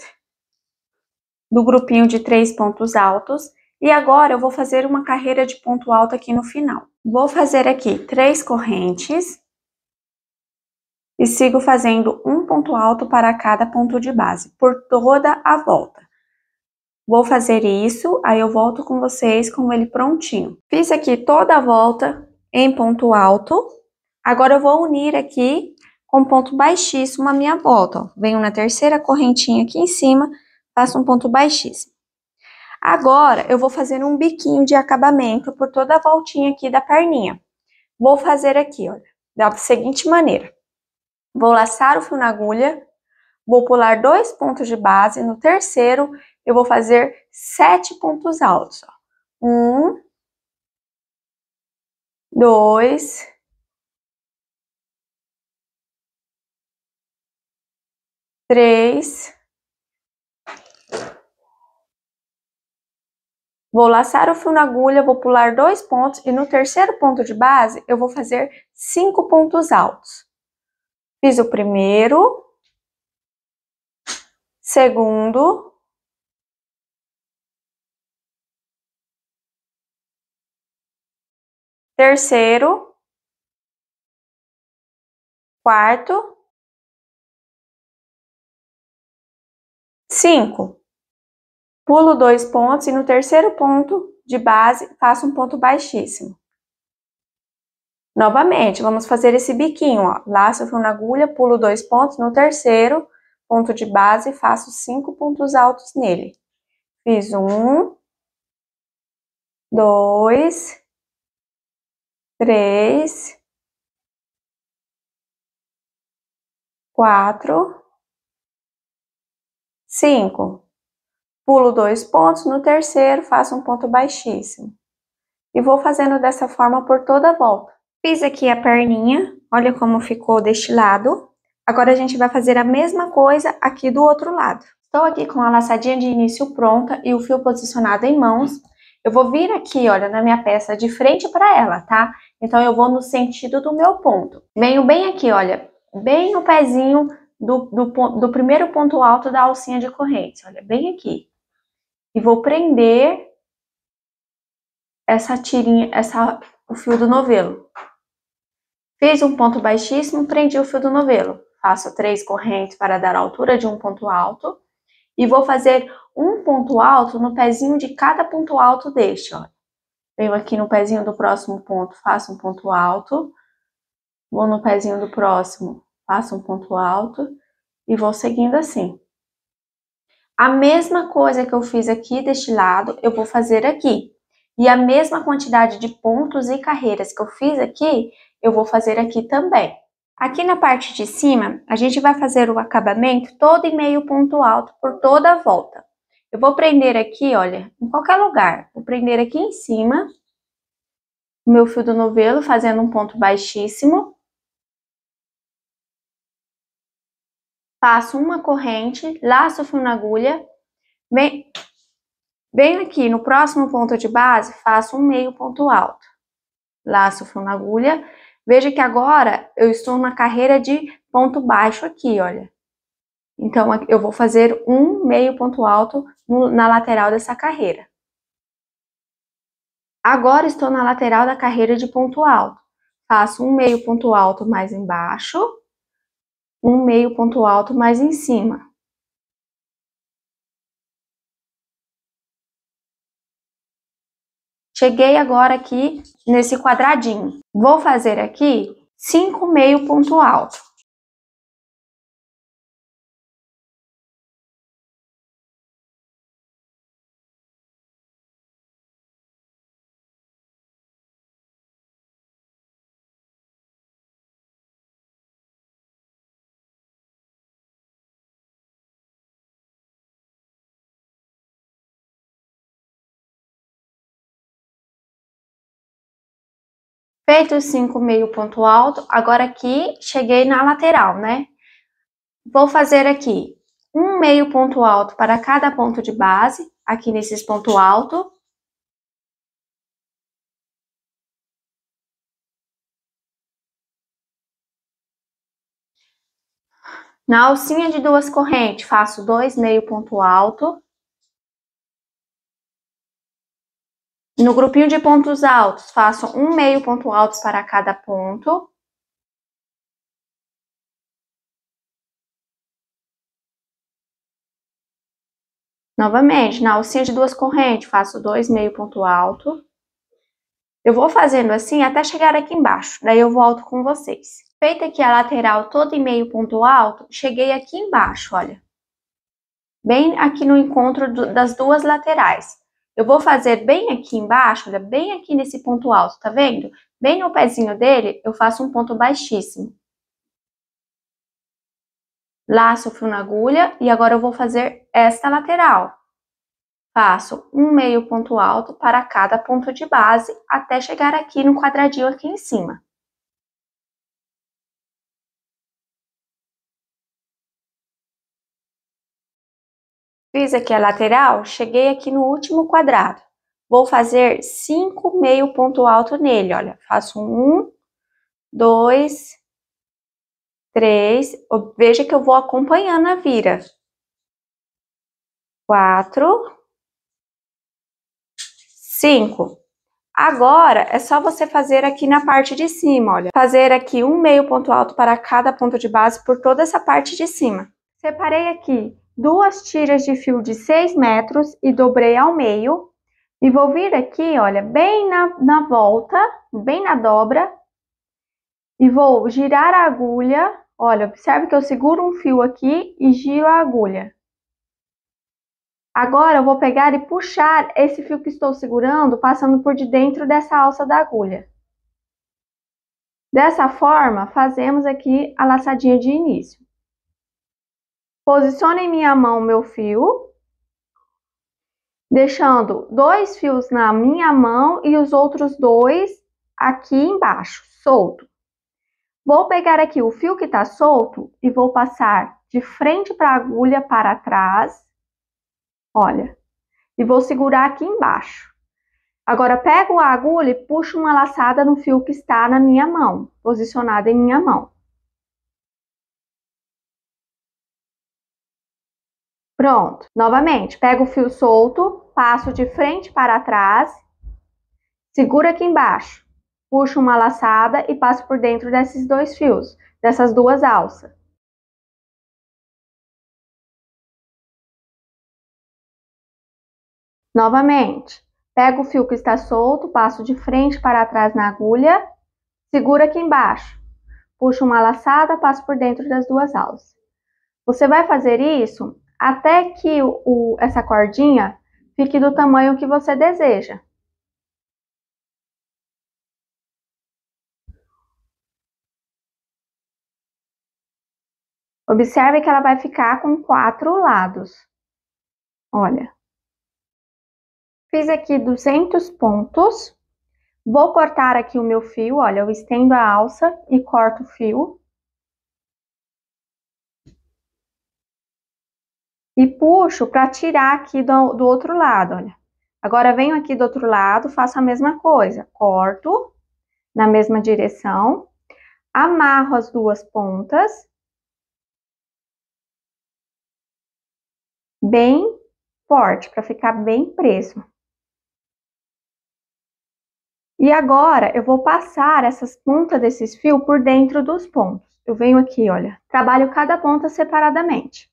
Speaker 1: do grupinho de três pontos altos e agora eu vou fazer uma carreira de ponto alto aqui no final. Vou fazer aqui três correntes e sigo fazendo um ponto alto para cada ponto de base, por toda a volta. Vou fazer isso, aí eu volto com vocês com ele prontinho. Fiz aqui toda a volta em ponto alto. Agora eu vou unir aqui com ponto baixíssimo a minha volta. Ó. Venho na terceira correntinha aqui em cima, faço um ponto baixíssimo. Agora, eu vou fazer um biquinho de acabamento por toda a voltinha aqui da perninha. Vou fazer aqui, olha, da seguinte maneira. Vou laçar o fio na agulha, vou pular dois pontos de base, no terceiro eu vou fazer
Speaker 2: sete pontos altos. Ó. Um, dois, três,
Speaker 1: Vou laçar o fio na agulha, vou pular dois pontos e no terceiro ponto de base eu vou fazer cinco pontos altos. Fiz o primeiro,
Speaker 2: segundo, terceiro, quarto, cinco pulo dois pontos e no terceiro ponto de base faço um ponto baixíssimo.
Speaker 1: Novamente, vamos fazer esse biquinho, ó. Laço fio na agulha, pulo dois pontos, no terceiro ponto de base faço cinco pontos altos nele. Fiz
Speaker 2: um, dois, três, quatro, cinco pulo dois pontos,
Speaker 1: no terceiro faço um ponto baixíssimo. E vou fazendo dessa forma por toda a volta. Fiz aqui a perninha, olha como ficou deste lado. Agora a gente vai fazer a mesma coisa aqui do outro lado. Estou aqui com a laçadinha de início pronta e o fio posicionado em mãos. Eu vou vir aqui, olha, na minha peça de frente para ela, tá? Então eu vou no sentido do meu ponto. Venho bem aqui, olha, bem no pezinho do, do, do primeiro ponto alto da alcinha de corrente, olha, bem aqui. E vou prender essa tirinha, essa, o fio do novelo. Fiz um ponto baixíssimo, prendi o fio do novelo. Faço três correntes para dar a altura de um ponto alto. E vou fazer um ponto alto no pezinho de cada ponto alto deste, ó. Venho aqui no pezinho do próximo ponto, faço um ponto alto. Vou no pezinho do próximo, faço um ponto alto. E vou seguindo assim. A mesma coisa que eu fiz aqui deste lado, eu vou fazer aqui. E a mesma quantidade de pontos e carreiras que eu fiz aqui, eu vou fazer aqui também. Aqui na parte de cima, a gente vai fazer o acabamento todo em meio ponto alto por toda a volta. Eu vou prender aqui, olha, em qualquer lugar. Vou prender aqui em cima, o meu fio do novelo, fazendo um ponto baixíssimo. Faço uma corrente, laço o fio na agulha, bem, bem aqui no próximo ponto de base, faço um meio ponto alto, laço o fio na agulha, veja que agora eu estou na carreira de ponto baixo aqui, olha. Então, eu vou fazer um meio ponto alto no, na lateral dessa carreira. Agora estou na lateral da carreira de ponto alto. Faço um meio ponto alto mais embaixo, um meio ponto alto mais em cima. Cheguei agora aqui nesse quadradinho.
Speaker 2: Vou fazer aqui cinco meio ponto alto. Feito os cinco meio ponto alto, agora aqui cheguei na lateral, né?
Speaker 1: Vou fazer aqui um meio ponto alto para cada ponto de base, aqui nesses
Speaker 2: ponto alto.
Speaker 1: Na alcinha de duas correntes, faço dois meio ponto alto. No grupinho de pontos altos, façam um meio ponto alto para cada ponto.
Speaker 2: Novamente, na alcinha de duas
Speaker 1: correntes, faço dois meio ponto alto. Eu vou fazendo assim até chegar aqui embaixo, daí eu volto com vocês. Feita aqui a lateral toda e meio ponto alto, cheguei aqui embaixo, olha. Bem aqui no encontro do, das duas laterais. Eu vou fazer bem aqui embaixo, olha, bem aqui nesse ponto alto, tá vendo? Bem no pezinho dele, eu faço um ponto baixíssimo. Laço o fio na agulha e agora eu vou fazer esta lateral. Faço um meio ponto alto para cada ponto de base até chegar aqui no quadradinho aqui em
Speaker 2: cima. Fiz aqui a lateral, cheguei aqui no
Speaker 1: último quadrado. Vou fazer cinco meio ponto alto nele, olha. Faço um, dois, três. Veja que eu vou acompanhando a vira. Quatro, cinco. Agora, é só você fazer aqui na parte de cima, olha. Fazer aqui um meio ponto alto para cada ponto de base por toda essa parte de cima. Separei aqui duas tiras de fio de 6 metros e dobrei ao meio. E vou vir aqui, olha, bem na, na volta, bem na dobra. E vou girar a agulha. Olha, observe que eu seguro um fio aqui e giro a agulha. Agora eu vou pegar e puxar esse fio que estou segurando, passando por de dentro dessa alça da agulha. Dessa forma, fazemos aqui a laçadinha de início. Posiciono em minha mão meu fio, deixando dois fios na minha mão e os outros dois aqui embaixo, solto. Vou pegar aqui o fio que está solto e vou passar de frente para a agulha para trás, olha, e vou segurar aqui embaixo. Agora, pego a agulha e puxo uma laçada no fio que está na minha mão, posicionada em minha mão. Pronto. Novamente, pego o fio solto, passo de frente para trás, segura aqui embaixo, puxo uma
Speaker 2: laçada e passo por dentro desses dois fios, dessas duas alças. Novamente, pego o fio que está solto, passo de frente para trás na agulha,
Speaker 1: segura aqui embaixo, puxo uma laçada, passo por dentro das duas alças. Você vai fazer isso até que o, essa cordinha fique do
Speaker 2: tamanho que você deseja. Observe que ela vai ficar com quatro lados. Olha.
Speaker 1: Fiz aqui 200 pontos. Vou cortar aqui o meu fio, olha, eu estendo a alça e corto o fio. e puxo para tirar aqui do, do outro lado, olha. Agora, venho aqui do outro lado, faço a mesma coisa. Corto na mesma direção, amarro as duas pontas. Bem forte, para ficar bem preso. E agora, eu vou passar essas pontas desses fios por dentro dos pontos. Eu venho aqui, olha, trabalho cada ponta separadamente.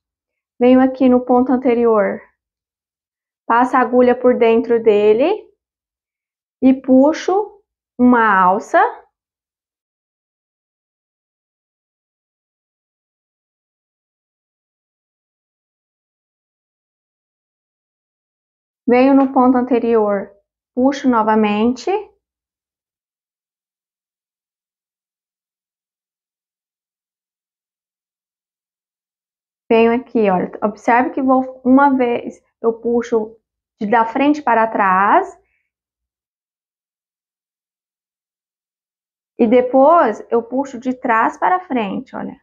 Speaker 1: Venho aqui no ponto anterior. Passa a agulha
Speaker 2: por dentro dele e puxo uma alça. Venho no ponto anterior, puxo novamente. venho aqui, olha, observe que vou uma vez eu puxo de da
Speaker 1: frente para trás e depois eu puxo de trás para frente, olha.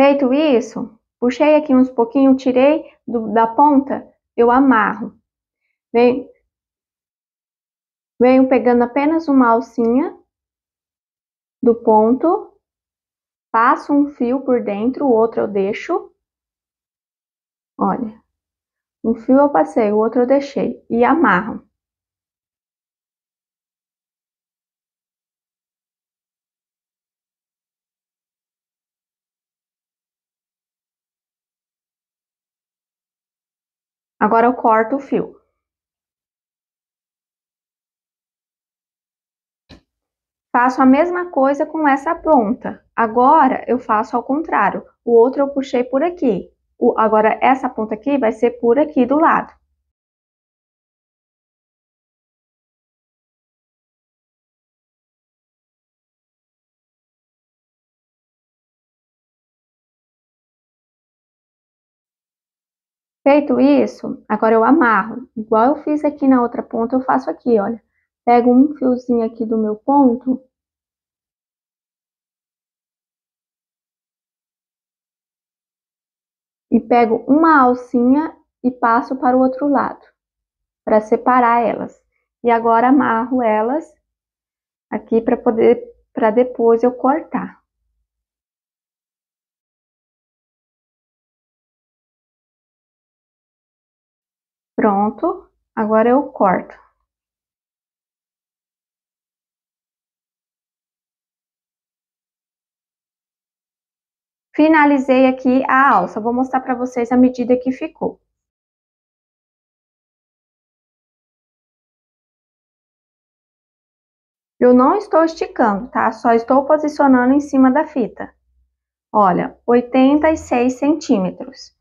Speaker 1: Feito isso, puxei aqui uns pouquinho, tirei do, da ponta, eu amarro. venho pegando apenas uma alcinha do ponto Passo um fio por dentro, o outro eu deixo. Olha, um fio eu passei, o outro eu deixei e amarro.
Speaker 2: Agora eu corto o fio.
Speaker 1: Faço a mesma coisa com essa ponta.
Speaker 2: Agora eu faço ao contrário. O outro eu puxei por aqui. O, agora essa ponta aqui vai ser por aqui do lado. Feito isso, agora eu amarro. Igual eu fiz aqui na outra ponta, eu faço aqui, olha. Pego um fiozinho aqui do meu ponto e pego uma
Speaker 1: alcinha e passo para o outro lado, para separar elas. E agora
Speaker 2: amarro elas aqui para poder para depois eu cortar. Pronto, agora eu corto. Finalizei aqui a alça, vou mostrar para vocês a medida que ficou. Eu não estou esticando, tá? Só estou posicionando em cima da
Speaker 1: fita. Olha, 86 centímetros.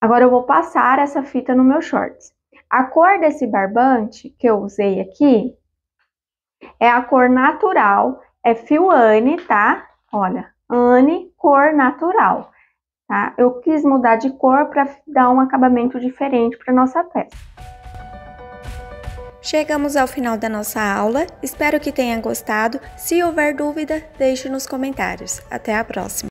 Speaker 1: Agora eu vou passar essa fita no meu shorts. A cor desse barbante que eu usei aqui é a cor natural, é fiwane, tá? Olha, Anne, cor natural. Tá? Eu quis mudar de cor para dar um acabamento diferente para nossa peça. Chegamos ao final da
Speaker 2: nossa aula, espero que tenha gostado. Se houver dúvida, deixe nos comentários. Até a próxima!